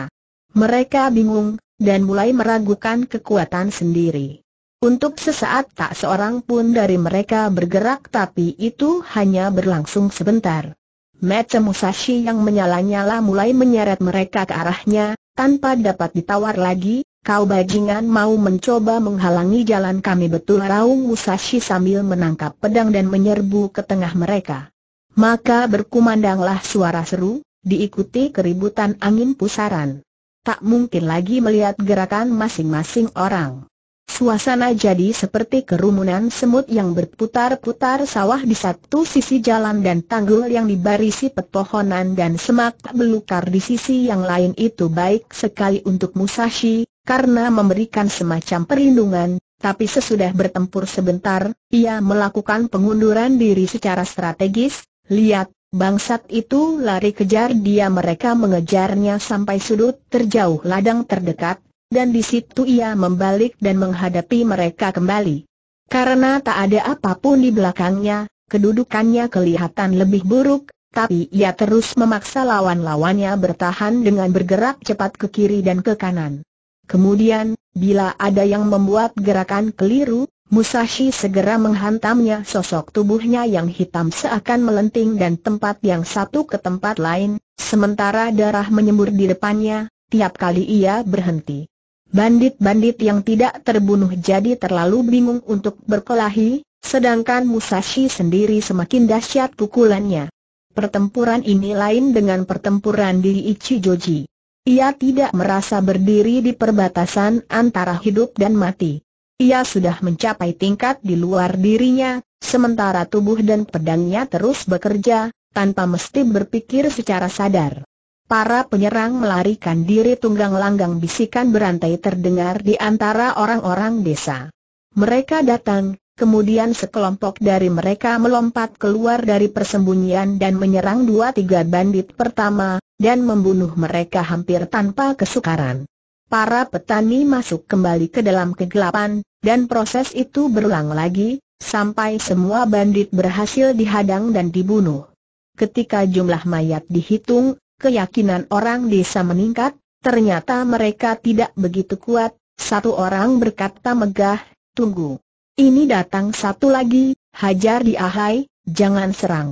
Mereka bingung, dan mulai meragukan kekuatan sendiri. Untuk sesaat tak seorang pun dari mereka bergerak tapi itu hanya berlangsung sebentar. Mata Musashi yang menyala-nyala mulai menyeret mereka ke arahnya, tanpa dapat ditawar lagi, kau bajingan mau mencoba menghalangi jalan kami betul Raung Musashi sambil menangkap pedang dan menyerbu ke tengah mereka. Maka berkumandanglah suara seru, diikuti keributan angin pusaran. Tak mungkin lagi melihat gerakan masing-masing orang. Suasana jadi seperti kerumunan semut yang berputar-putar sawah di satu sisi jalan dan tanggul yang dibarisi pepohonan dan semak belukar di sisi yang lain itu baik sekali untuk Musashi, karena memberikan semacam perlindungan, tapi sesudah bertempur sebentar, ia melakukan pengunduran diri secara strategis, lihat, bangsat itu lari kejar dia mereka mengejarnya sampai sudut terjauh ladang terdekat, dan di situ ia membalik dan menghadapi mereka kembali. Karena tak ada apapun di belakangnya, kedudukannya kelihatan lebih buruk, tapi ia terus memaksa lawan-lawannya bertahan dengan bergerak cepat ke kiri dan ke kanan. Kemudian, bila ada yang membuat gerakan keliru, Musashi segera menghantamnya sosok tubuhnya yang hitam seakan melenting dan tempat yang satu ke tempat lain, sementara darah menyembur di depannya, tiap kali ia berhenti. Bandit-bandit yang tidak terbunuh jadi terlalu bingung untuk berkelahi, sedangkan Musashi sendiri semakin dahsyat pukulannya. Pertempuran ini lain dengan pertempuran di Ichijoji. Ia tidak merasa berdiri di perbatasan antara hidup dan mati. Ia sudah mencapai tingkat di luar dirinya, sementara tubuh dan pedangnya terus bekerja, tanpa mesti berpikir secara sadar. Para penyerang melarikan diri tunggang langgang bisikan berantai terdengar di antara orang-orang desa. Mereka datang, Kemudian sekelompok dari mereka melompat keluar dari persembunyian dan menyerang dua tiga bandit pertama, dan membunuh mereka hampir tanpa kesukaran. Para petani masuk kembali ke dalam kegelapan, dan proses itu berulang lagi, sampai semua bandit berhasil dihadang dan dibunuh. Ketika jumlah mayat dihitung, keyakinan orang desa meningkat, ternyata mereka tidak begitu kuat, satu orang berkata megah, tunggu. Ini datang satu lagi, hajar di ahai, jangan serang.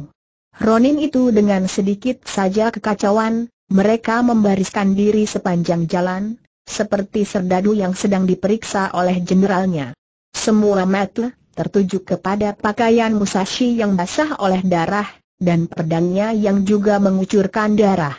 Ronin itu dengan sedikit saja kekacauan, mereka membariskan diri sepanjang jalan, seperti serdadu yang sedang diperiksa oleh jenderalnya. Semua mata tertuju kepada pakaian Musashi yang basah oleh darah, dan pedangnya yang juga mengucurkan darah.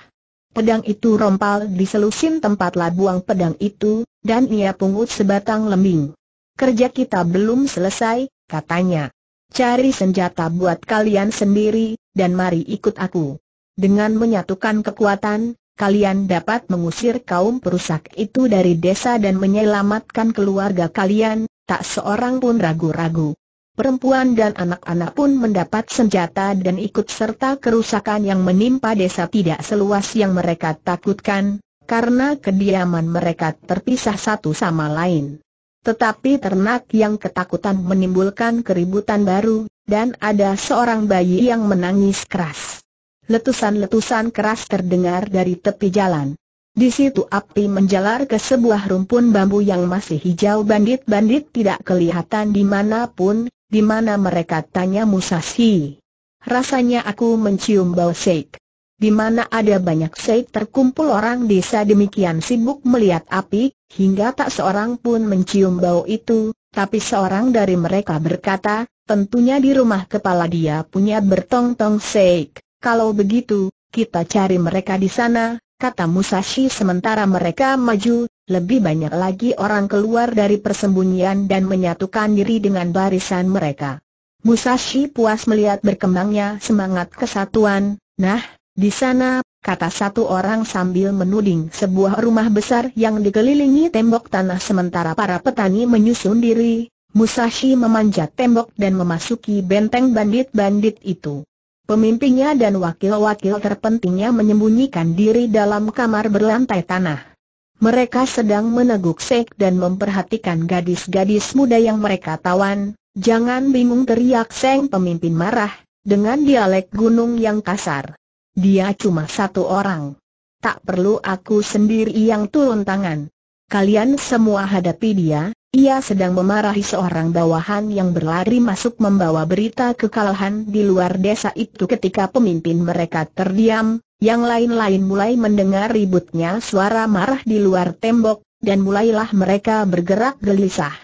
Pedang itu rompal di selusin tempat labuang pedang itu, dan ia pungut sebatang lembing. Kerja kita belum selesai, katanya. Cari senjata buat kalian sendiri, dan mari ikut aku. Dengan menyatukan kekuatan, kalian dapat mengusir kaum perusak itu dari desa dan menyelamatkan keluarga kalian, tak seorang pun ragu-ragu. Perempuan dan anak-anak pun mendapat senjata dan ikut serta kerusakan yang menimpa desa tidak seluas yang mereka takutkan, karena kediaman mereka terpisah satu sama lain. Tetapi ternak yang ketakutan menimbulkan keributan baru, dan ada seorang bayi yang menangis keras. Letusan-letusan keras terdengar dari tepi jalan. Di situ api menjalar ke sebuah rumpun bambu yang masih hijau bandit-bandit tidak kelihatan di dimanapun, di mana mereka tanya Musashi. Rasanya aku mencium bau seik. Di mana ada banyak seik terkumpul orang desa demikian sibuk melihat api, hingga tak seorang pun mencium bau itu, tapi seorang dari mereka berkata, tentunya di rumah kepala dia punya bertong-tong seik. Kalau begitu, kita cari mereka di sana, kata Musashi sementara mereka maju, lebih banyak lagi orang keluar dari persembunyian dan menyatukan diri dengan barisan mereka. Musashi puas melihat berkembangnya semangat kesatuan, nah, di sana, kata satu orang sambil menuding sebuah rumah besar yang dikelilingi tembok tanah sementara para petani menyusun diri, Musashi memanjat tembok dan memasuki benteng bandit-bandit itu. Pemimpinnya dan wakil-wakil terpentingnya menyembunyikan diri dalam kamar berlantai tanah. Mereka sedang meneguk sek dan memperhatikan gadis-gadis muda yang mereka tawan, jangan bingung teriak Seng pemimpin marah, dengan dialek gunung yang kasar. Dia cuma satu orang. Tak perlu aku sendiri yang turun tangan. Kalian semua hadapi dia, ia sedang memarahi seorang bawahan yang berlari masuk membawa berita kekalahan di luar desa itu ketika pemimpin mereka terdiam, yang lain-lain mulai mendengar ributnya suara marah di luar tembok, dan mulailah mereka bergerak gelisah.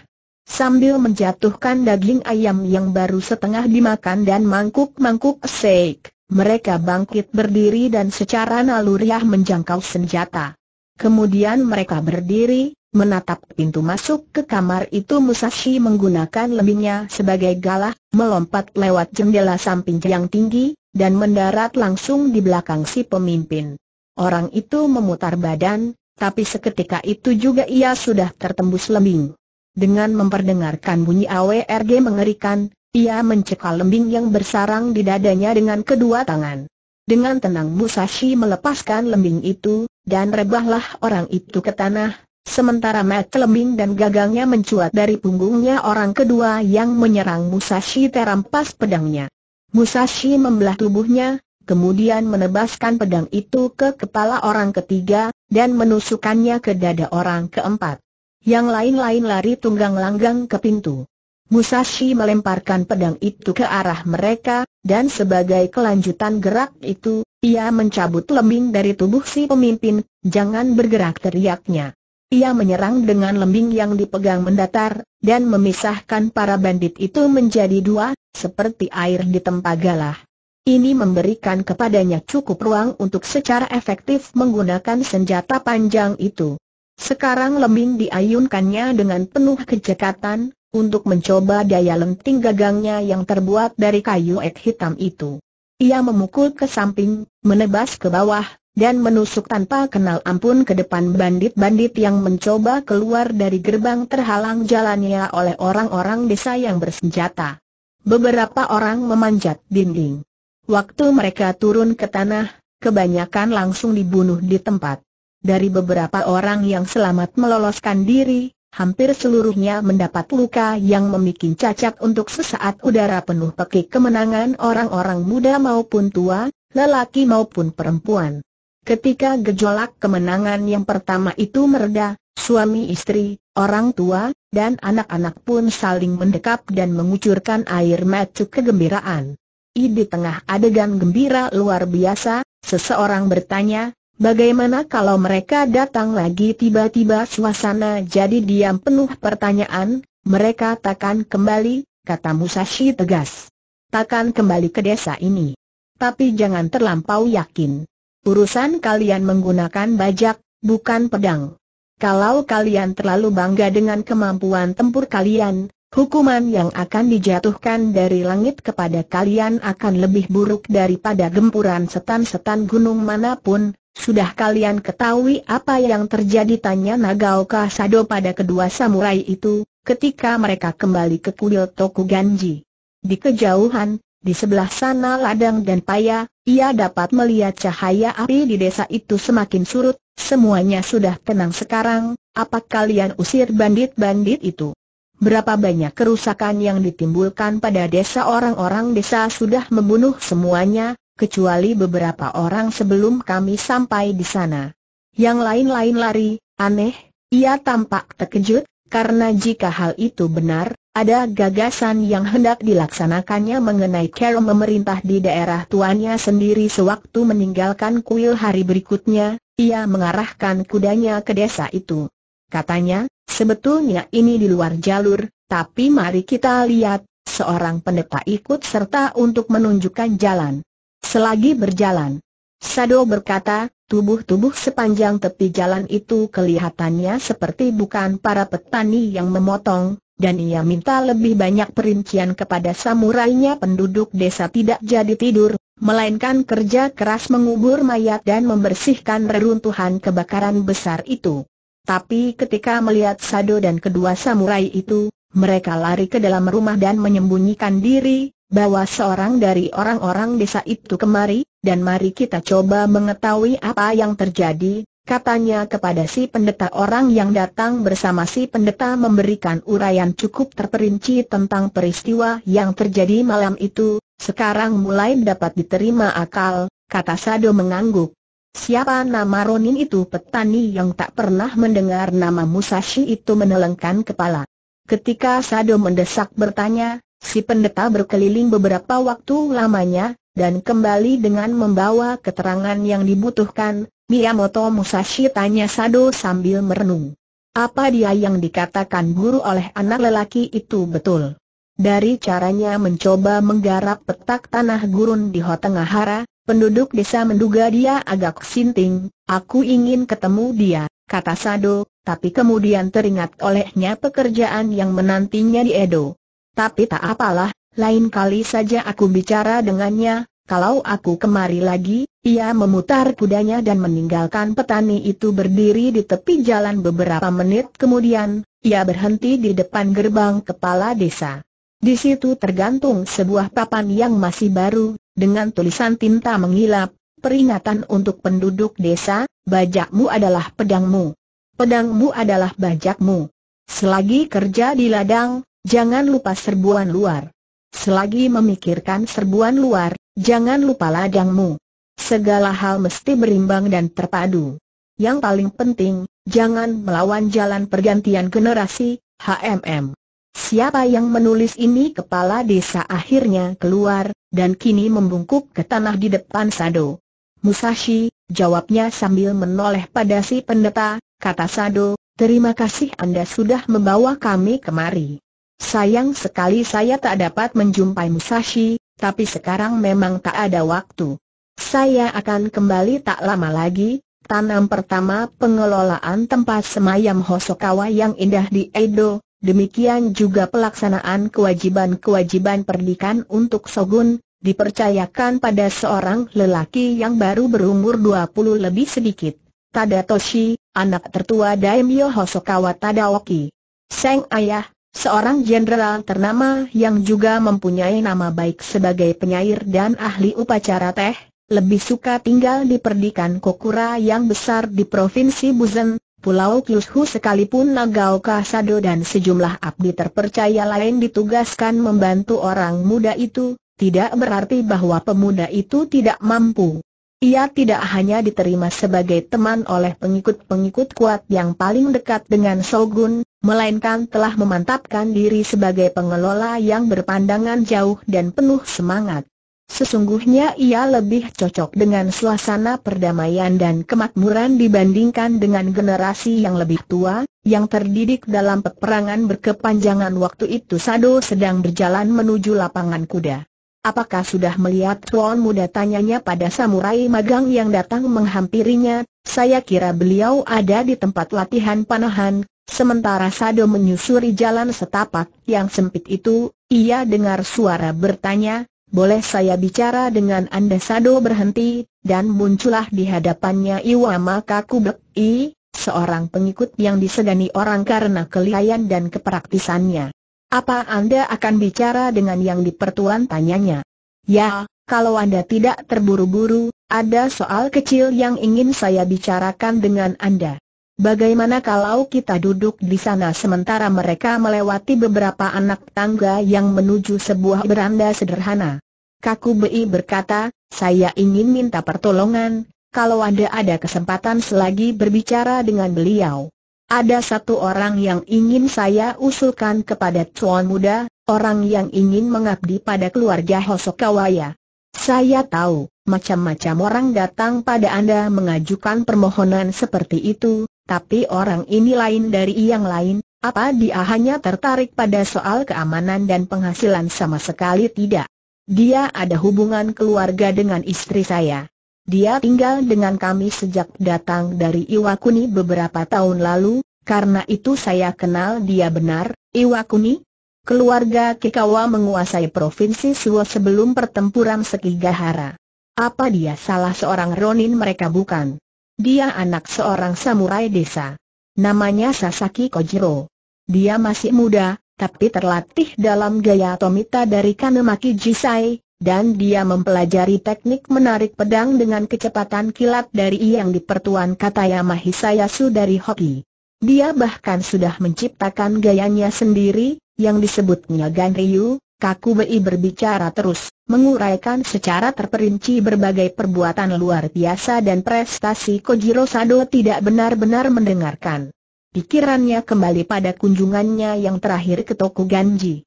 Sambil menjatuhkan daging ayam yang baru setengah dimakan dan mangkuk-mangkuk steak, mereka bangkit berdiri dan secara naluriah menjangkau senjata. Kemudian mereka berdiri, menatap pintu masuk ke kamar itu Musashi menggunakan lembingnya sebagai galah, melompat lewat jendela samping yang tinggi, dan mendarat langsung di belakang si pemimpin. Orang itu memutar badan, tapi seketika itu juga ia sudah tertembus lembing. Dengan memperdengarkan bunyi AWRG mengerikan, ia mencekal lembing yang bersarang di dadanya dengan kedua tangan. Dengan tenang Musashi melepaskan lembing itu, dan rebahlah orang itu ke tanah, sementara mata lembing dan gagangnya mencuat dari punggungnya orang kedua yang menyerang Musashi terampas pedangnya. Musashi membelah tubuhnya, kemudian menebaskan pedang itu ke kepala orang ketiga, dan menusukannya ke dada orang keempat. Yang lain-lain lari tunggang langgang ke pintu. Musashi melemparkan pedang itu ke arah mereka, dan sebagai kelanjutan gerak itu, ia mencabut lembing dari tubuh si pemimpin, jangan bergerak teriaknya. Ia menyerang dengan lembing yang dipegang mendatar, dan memisahkan para bandit itu menjadi dua, seperti air di tempat galah. Ini memberikan kepadanya cukup ruang untuk secara efektif menggunakan senjata panjang itu. Sekarang lembing diayunkannya dengan penuh kejekatan, untuk mencoba daya lenting gagangnya yang terbuat dari kayu ek hitam itu. Ia memukul ke samping, menebas ke bawah, dan menusuk tanpa kenal ampun ke depan bandit-bandit yang mencoba keluar dari gerbang terhalang jalannya oleh orang-orang desa yang bersenjata. Beberapa orang memanjat dinding. Waktu mereka turun ke tanah, kebanyakan langsung dibunuh di tempat. Dari beberapa orang yang selamat meloloskan diri, hampir seluruhnya mendapat luka yang memikin cacat untuk sesaat udara penuh pekik kemenangan orang-orang muda maupun tua, lelaki maupun perempuan. Ketika gejolak kemenangan yang pertama itu mereda, suami istri, orang tua, dan anak-anak pun saling mendekap dan mengucurkan air mata kegembiraan. di tengah adegan gembira luar biasa, seseorang bertanya, Bagaimana kalau mereka datang lagi tiba-tiba suasana jadi diam penuh pertanyaan, mereka takkan kembali, kata Musashi tegas. Takkan kembali ke desa ini. Tapi jangan terlampau yakin. Urusan kalian menggunakan bajak, bukan pedang. Kalau kalian terlalu bangga dengan kemampuan tempur kalian, hukuman yang akan dijatuhkan dari langit kepada kalian akan lebih buruk daripada gempuran setan-setan gunung manapun, sudah kalian ketahui apa yang terjadi tanya Nagaoka Sado pada kedua samurai itu, ketika mereka kembali ke kuil Tokuganji. Di kejauhan, di sebelah sana ladang dan paya, ia dapat melihat cahaya api di desa itu semakin surut, semuanya sudah tenang sekarang, apa kalian usir bandit-bandit itu? Berapa banyak kerusakan yang ditimbulkan pada desa orang-orang desa sudah membunuh semuanya, kecuali beberapa orang sebelum kami sampai di sana. Yang lain-lain lari, aneh, ia tampak terkejut, karena jika hal itu benar, ada gagasan yang hendak dilaksanakannya mengenai cara memerintah di daerah tuannya sendiri sewaktu meninggalkan kuil hari berikutnya, ia mengarahkan kudanya ke desa itu. Katanya, sebetulnya ini di luar jalur, tapi mari kita lihat, seorang pendeta ikut serta untuk menunjukkan jalan. Selagi berjalan, Sado berkata, tubuh-tubuh sepanjang tepi jalan itu kelihatannya seperti bukan para petani yang memotong, dan ia minta lebih banyak perincian kepada samurainya penduduk desa tidak jadi tidur, melainkan kerja keras mengubur mayat dan membersihkan reruntuhan kebakaran besar itu. Tapi ketika melihat Sado dan kedua samurai itu, mereka lari ke dalam rumah dan menyembunyikan diri, bawa seorang dari orang-orang desa itu kemari, dan mari kita coba mengetahui apa yang terjadi, katanya kepada si pendeta orang yang datang bersama si pendeta memberikan uraian cukup terperinci tentang peristiwa yang terjadi malam itu, sekarang mulai dapat diterima akal, kata Sado mengangguk. Siapa nama Ronin itu petani yang tak pernah mendengar nama Musashi itu menelengkan kepala. Ketika Sado mendesak bertanya, Si pendeta berkeliling beberapa waktu lamanya, dan kembali dengan membawa keterangan yang dibutuhkan, Miyamoto Musashi tanya Sado sambil merenung. Apa dia yang dikatakan guru oleh anak lelaki itu betul? Dari caranya mencoba menggarap petak tanah gurun di Hotengahara, penduduk desa menduga dia agak sinting, aku ingin ketemu dia, kata Sado, tapi kemudian teringat olehnya pekerjaan yang menantinya di Edo. Tapi tak apalah, lain kali saja aku bicara dengannya, kalau aku kemari lagi, ia memutar kudanya dan meninggalkan petani itu berdiri di tepi jalan beberapa menit kemudian, ia berhenti di depan gerbang kepala desa. Di situ tergantung sebuah papan yang masih baru, dengan tulisan tinta mengilap, peringatan untuk penduduk desa, bajakmu adalah pedangmu. Pedangmu adalah bajakmu. Selagi kerja di ladang, Jangan lupa serbuan luar. Selagi memikirkan serbuan luar, jangan lupa ladangmu. Segala hal mesti berimbang dan terpadu. Yang paling penting, jangan melawan jalan pergantian generasi, HMM. Siapa yang menulis ini kepala desa akhirnya keluar, dan kini membungkuk ke tanah di depan Sado. Musashi, jawabnya sambil menoleh pada si pendeta, kata Sado, terima kasih Anda sudah membawa kami kemari. Sayang sekali saya tak dapat menjumpai Musashi, tapi sekarang memang tak ada waktu. Saya akan kembali tak lama lagi, tanam pertama pengelolaan tempat semayam Hosokawa yang indah di Edo, demikian juga pelaksanaan kewajiban-kewajiban pernikahan untuk Shogun, dipercayakan pada seorang lelaki yang baru berumur 20 lebih sedikit, Tadatoshi, anak tertua Daimyo Hosokawa Tadaoki. Seng ayah, seorang jenderal ternama yang juga mempunyai nama baik sebagai penyair dan ahli upacara teh, lebih suka tinggal di perdikan Kokura yang besar di Provinsi Buzen, Pulau Kyushu sekalipun Nagao Kasado dan sejumlah abdi terpercaya lain ditugaskan membantu orang muda itu, tidak berarti bahwa pemuda itu tidak mampu. Ia tidak hanya diterima sebagai teman oleh pengikut-pengikut kuat yang paling dekat dengan Shogun, melainkan telah memantapkan diri sebagai pengelola yang berpandangan jauh dan penuh semangat. Sesungguhnya ia lebih cocok dengan suasana perdamaian dan kemakmuran dibandingkan dengan generasi yang lebih tua, yang terdidik dalam peperangan berkepanjangan waktu itu Sado sedang berjalan menuju lapangan kuda. Apakah sudah melihat tuan muda tanyanya pada samurai magang yang datang menghampirinya, saya kira beliau ada di tempat latihan panahan, Sementara Sado menyusuri jalan setapak yang sempit itu, ia dengar suara bertanya, boleh saya bicara dengan Anda Sado berhenti, dan muncullah di hadapannya Iwama Kakubek I, seorang pengikut yang disegani orang karena kelihayan dan kepraktisannya. Apa Anda akan bicara dengan yang dipertuan pertuan tanyanya? Ya, kalau Anda tidak terburu-buru, ada soal kecil yang ingin saya bicarakan dengan Anda. Bagaimana kalau kita duduk di sana sementara mereka melewati beberapa anak tangga yang menuju sebuah beranda sederhana? Kaku Bi berkata, saya ingin minta pertolongan, kalau anda ada kesempatan selagi berbicara dengan beliau. Ada satu orang yang ingin saya usulkan kepada Tuan Muda, orang yang ingin mengabdi pada keluarga Hosokawaya. Saya tahu, macam-macam orang datang pada Anda mengajukan permohonan seperti itu, tapi orang ini lain dari yang lain, apa dia hanya tertarik pada soal keamanan dan penghasilan sama sekali tidak? Dia ada hubungan keluarga dengan istri saya. Dia tinggal dengan kami sejak datang dari Iwakuni beberapa tahun lalu, karena itu saya kenal dia benar, Iwakuni. Keluarga Kikawa menguasai provinsi Suwa sebelum pertempuran Sekigahara. Apa dia salah seorang Ronin mereka bukan? Dia anak seorang samurai desa. Namanya Sasaki Kojiro. Dia masih muda, tapi terlatih dalam gaya tomita dari Kanemaki Jisai, dan dia mempelajari teknik menarik pedang dengan kecepatan kilat dari yang dipertuan Katayama Hisayasu dari Hoki. Dia bahkan sudah menciptakan gayanya sendiri, yang disebutnya Ganryu, Kaku Bei berbicara terus, menguraikan secara terperinci berbagai perbuatan luar biasa dan prestasi Kojiro Sado tidak benar-benar mendengarkan. Pikirannya kembali pada kunjungannya yang terakhir ke Toko Ganji.